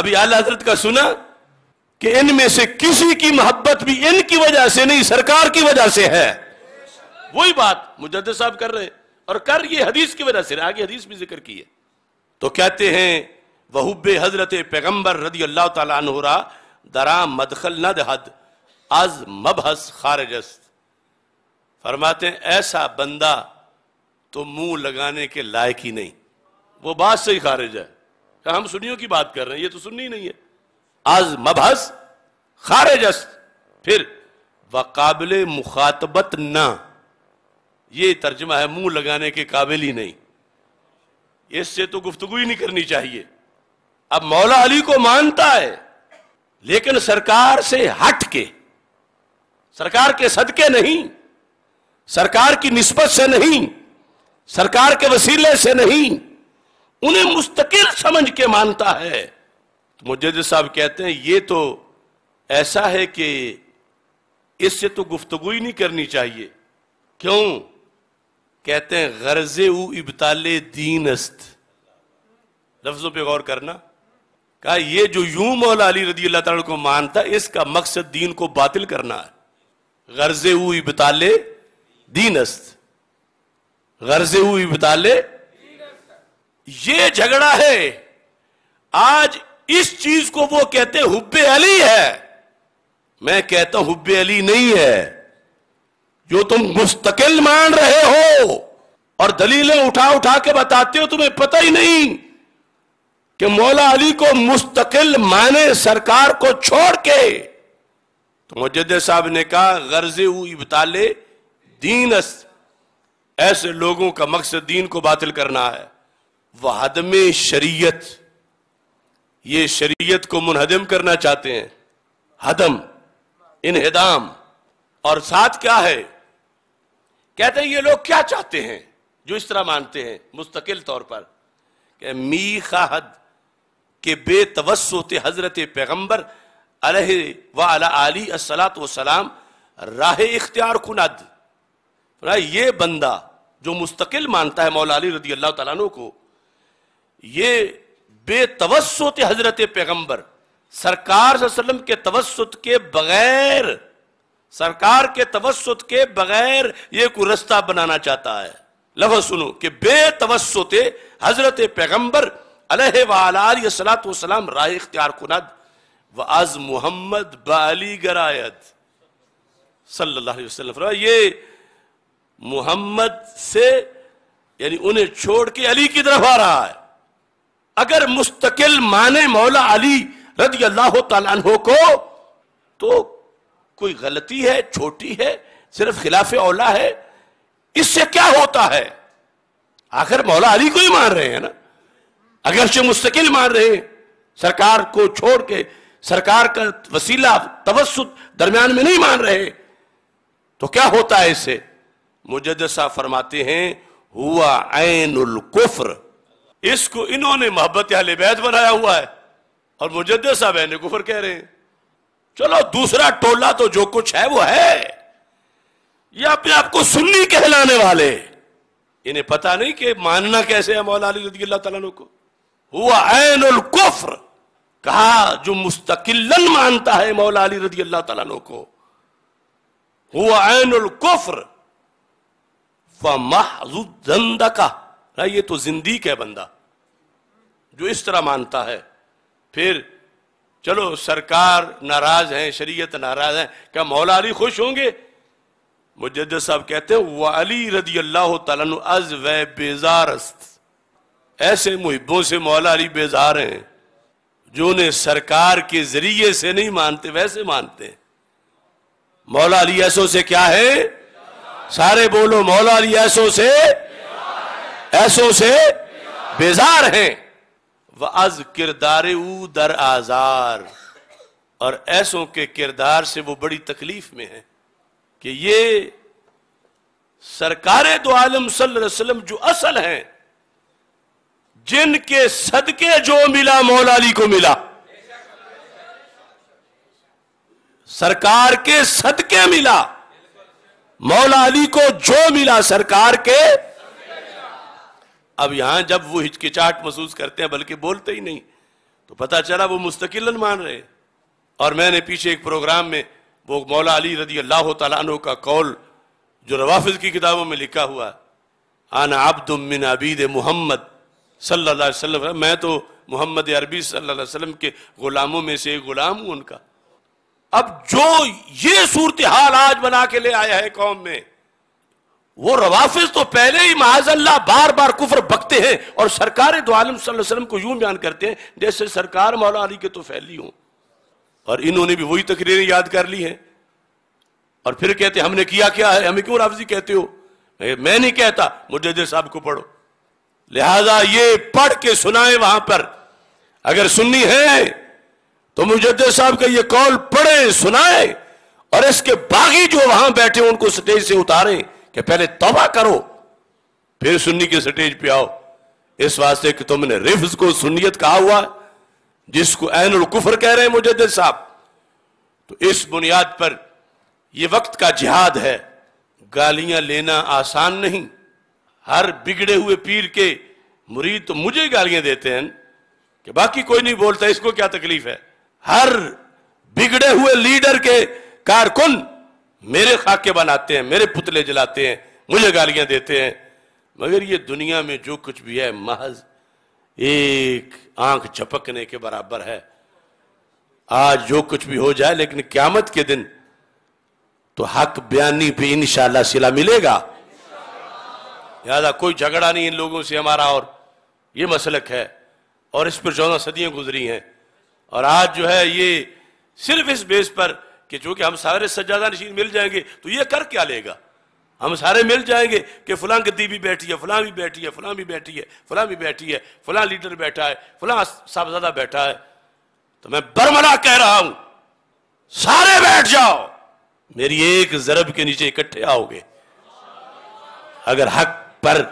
अभी आला हजरत का सुना कि इनमें से किसी की मोहब्बत भी इनकी वजह से नहीं सरकार की वजह से है वही बात मुजद साहब कर रहे और कर ये हदीस की वजह से आगे हदीस भी जिक्र की है तो कहते हैं वहुबे हजरत पैगम्बर रदी अल्लाह तरा दरा मदखल नद हद आज मबहस खारजस्त फरमाते हैं ऐसा बंदा तो मुंह लगाने के लायक ही नहीं वो बात से ही खारिज है हम सुनियों की बात कर रहे हैं ये तो सुननी नहीं है आज मबहस खारजस्त फिर वकाबले मुखातबत ना ये तर्जमा है मुंह लगाने के काबिल ही नहीं इससे तो गुफ्तगु ही नहीं करनी चाहिए अब मौला अली को मानता है लेकिन सरकार से हट के सरकार के सदके नहीं सरकार की निस्बत से नहीं सरकार के वसीले से नहीं उन्हें मुस्तकिल समझ के मानता है तो मुजद साहब कहते हैं ये तो ऐसा है कि इससे तो गुफ्तगु ही नहीं करनी चाहिए क्यों कहते हैं गर्ज उ दीन दीनस्त लफ्जों पे गौर करना कहा ये जो यूं मौला अली रदी अल्लाह तला को मानता इसका मकसद दीन को बातिल करना है गर्ज उ इबताल दीनस्त गर्ज उ ये झगड़ा है आज इस चीज को वो कहते हुब्बे अली है मैं कहता हूं हुब्बे अली नहीं है जो तुम मुस्तकिल मान रहे हो और दलीलें उठा उठा के बताते हो तुम्हें पता ही नहीं कि मौला अली को मुस्तकिल माने सरकार को छोड़ के तो मुजद साहब ने कहा गर्जे बता ले दीन ऐसे लोगों का मकसद दीन को बातिल करना है वह हदमे शरीयत ये शरीयत को मुनहदम करना चाहते हैं हदम इनहदाम और साथ क्या है कहते हैं ये लोग क्या चाहते हैं जो इस तरह मानते हैं मुस्तकिल तौर पर मी खाहद के बेतवसत हजरत पैगम्बर अलह वाला आली असलात वाम राह इख्तियार कुनद ये बंदा जो मुस्तकिल मानता है मौला अली रदी अल्लाह तु को ये बेतवसत हजरत पैगम्बर सरकार के तवसत के बगैर सरकार के तवस्त के बगैर ये को रास्ता बनाना चाहता है लफ सुनो कि बेतवस्त हजरत पैगम्बर अलहलाम राय इख्तियार खुनाद व आज मोहम्मद बाली गरायद ये मोहम्मद से यानी उन्हें छोड़ के अली की तरफ आ रहा है अगर मुस्तकिल माने मौला अली रजी अल्लाह तहो को तो कोई गलती है छोटी है सिर्फ खिलाफ औला है इससे क्या होता है आखिर मौला अली को ही मार रहे हैं ना से मुस्तकिल मार रहे हैं सरकार को छोड़ के सरकार का वसीला तवसुत दरमियान में नहीं मान रहे तो क्या होता है इससे मुजदसा फरमाते हैं हुआ ऐन कुफ्र इसको इन्होंने मोहब्बत अहल बनाया हुआ है और मुजद साहब कुफर कह रहे हैं चलो दूसरा टोला तो जो कुछ है वो है ये अपने आप को सुन्नी कहलाने वाले इन्हें पता नहीं कि मानना कैसे है मौला अली रजी तला को हुआ ऐन कुफ्र कहा जो मुस्तकिलन मानता है मौला अली रजी अल्लाह तला को हुआ ऐन कुफ्र का ये तो जिंदी है बंदा जो इस तरह मानता है फिर चलो सरकार नाराज है शरीयत नाराज है क्या मौला अली खुश होंगे मुजद साहब कहते हैं वह अली रदी अल्लाह तज व बेजारस्त ऐसे मुहिबों से मौला अली बेजार हैं जो उन्हें सरकार के जरिए से नहीं मानते वैसे मानते मौला अली ऐसो से क्या है सारे बोलो मौला अली ऐसो से ऐसो से बेजार हैं व अज किरदार दर आज़ार और ऐसों के किरदार से वो बड़ी तकलीफ में है कि ये सरकार दो तो आलम सल्लम जो असल हैं जिनके सदके जो मिला मौलाली को मिला सरकार के सदके मिला मौलाली को जो मिला सरकार के अब यहां जब वो हिचकिचाहट महसूस करते हैं बल्कि बोलते ही नहीं तो पता चला वो मुस्तकिल मान रहे और मैंने पीछे एक प्रोग्राम में वो मौला अली रदी अल्लाह तु का कौल जो रवाफिज की किताबों में लिखा हुआ आना आबदमिन अबीद मोहम्मद सल्ला मैं तो मोहम्मद अरबी सल्लाम के गुलामों में से एक गुलाम हूं उनका अब जो ये सूरत हाल आज बना के ले आया है कौम में वो रवाफिज तो पहले ही माजल्ला बार बार कुफर बकते हैं और सरकार दो आलम वसल्लम को यूं बयान करते हैं जैसे सरकार मौला अली के तो फैली हो और इन्होंने भी वही तकरीरें याद कर ली है और फिर कहते हमने किया क्या है हमें क्यों राफजी कहते हो मैं नहीं कहता मुजद साहब को पढ़ो लिहाजा ये पढ़ के सुनाए वहां पर अगर सुननी है तो मुजद साहब का ये कॉल पढ़े सुनाए और इसके बागी जो वहां बैठे उनको स्टेज से उतारें कि पहले तोबा करो फिर सुन्नी के स्टेज पे आओ इस वास्ते कि तुमने रिफ्स को सुन्नियत कहा हुआ जिसको ऐन कुफर कह रहे हैं दिल साहब तो इस बुनियाद पर यह वक्त का जिहाद है गालियां लेना आसान नहीं हर बिगड़े हुए पीर के मुरीद तो मुझे गालियां देते हैं कि बाकी कोई नहीं बोलता इसको क्या तकलीफ है हर बिगड़े हुए लीडर के कारकुन मेरे खाके बनाते हैं मेरे पुतले जलाते हैं मुझे गालियां देते हैं मगर ये दुनिया में जो कुछ भी है महज एक आंख झपकने के बराबर है आज जो कुछ भी हो जाए लेकिन क्यामत के दिन तो हक बयानी पे इनशाला सिला मिलेगा लिहाजा कोई झगड़ा नहीं इन लोगों से हमारा और ये मसलक है और इस पर चौदह सदियां गुजरी हैं और आज जो है ये सिर्फ इस बेस पर कि चूंकि हम सारे सज्जादा नशीन मिल जाएंगे तो ये कर क्या लेगा हम सारे मिल जाएंगे कि फलां गद्दी भी बैठी है फलां भी बैठी है फलां भी बैठी है फलां भी बैठी है फलां लीडर बैठा है फलां साहबजादा बैठा है तो मैं बरमला कह रहा हूं सारे बैठ जाओ मेरी एक जरब के नीचे इकट्ठे आओगे अगर हक पर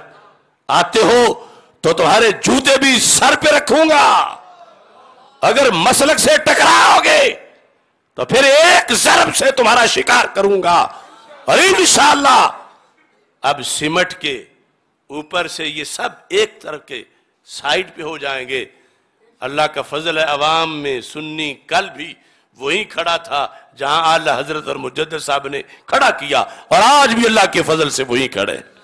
आते हो तो तुम्हारे जूते भी सर पे रखूंगा अगर मसलक से टकराओगे तो फिर एक जरब से तुम्हारा शिकार करूंगा और इंशाला अब सिमट के ऊपर से ये सब एक तरफ के साइड पे हो जाएंगे अल्लाह का फजल है अवाम में सुन्नी कल भी वही खड़ा था जहां आला हजरत और मुजद साहब ने खड़ा किया और आज भी अल्लाह के फजल से वही खड़े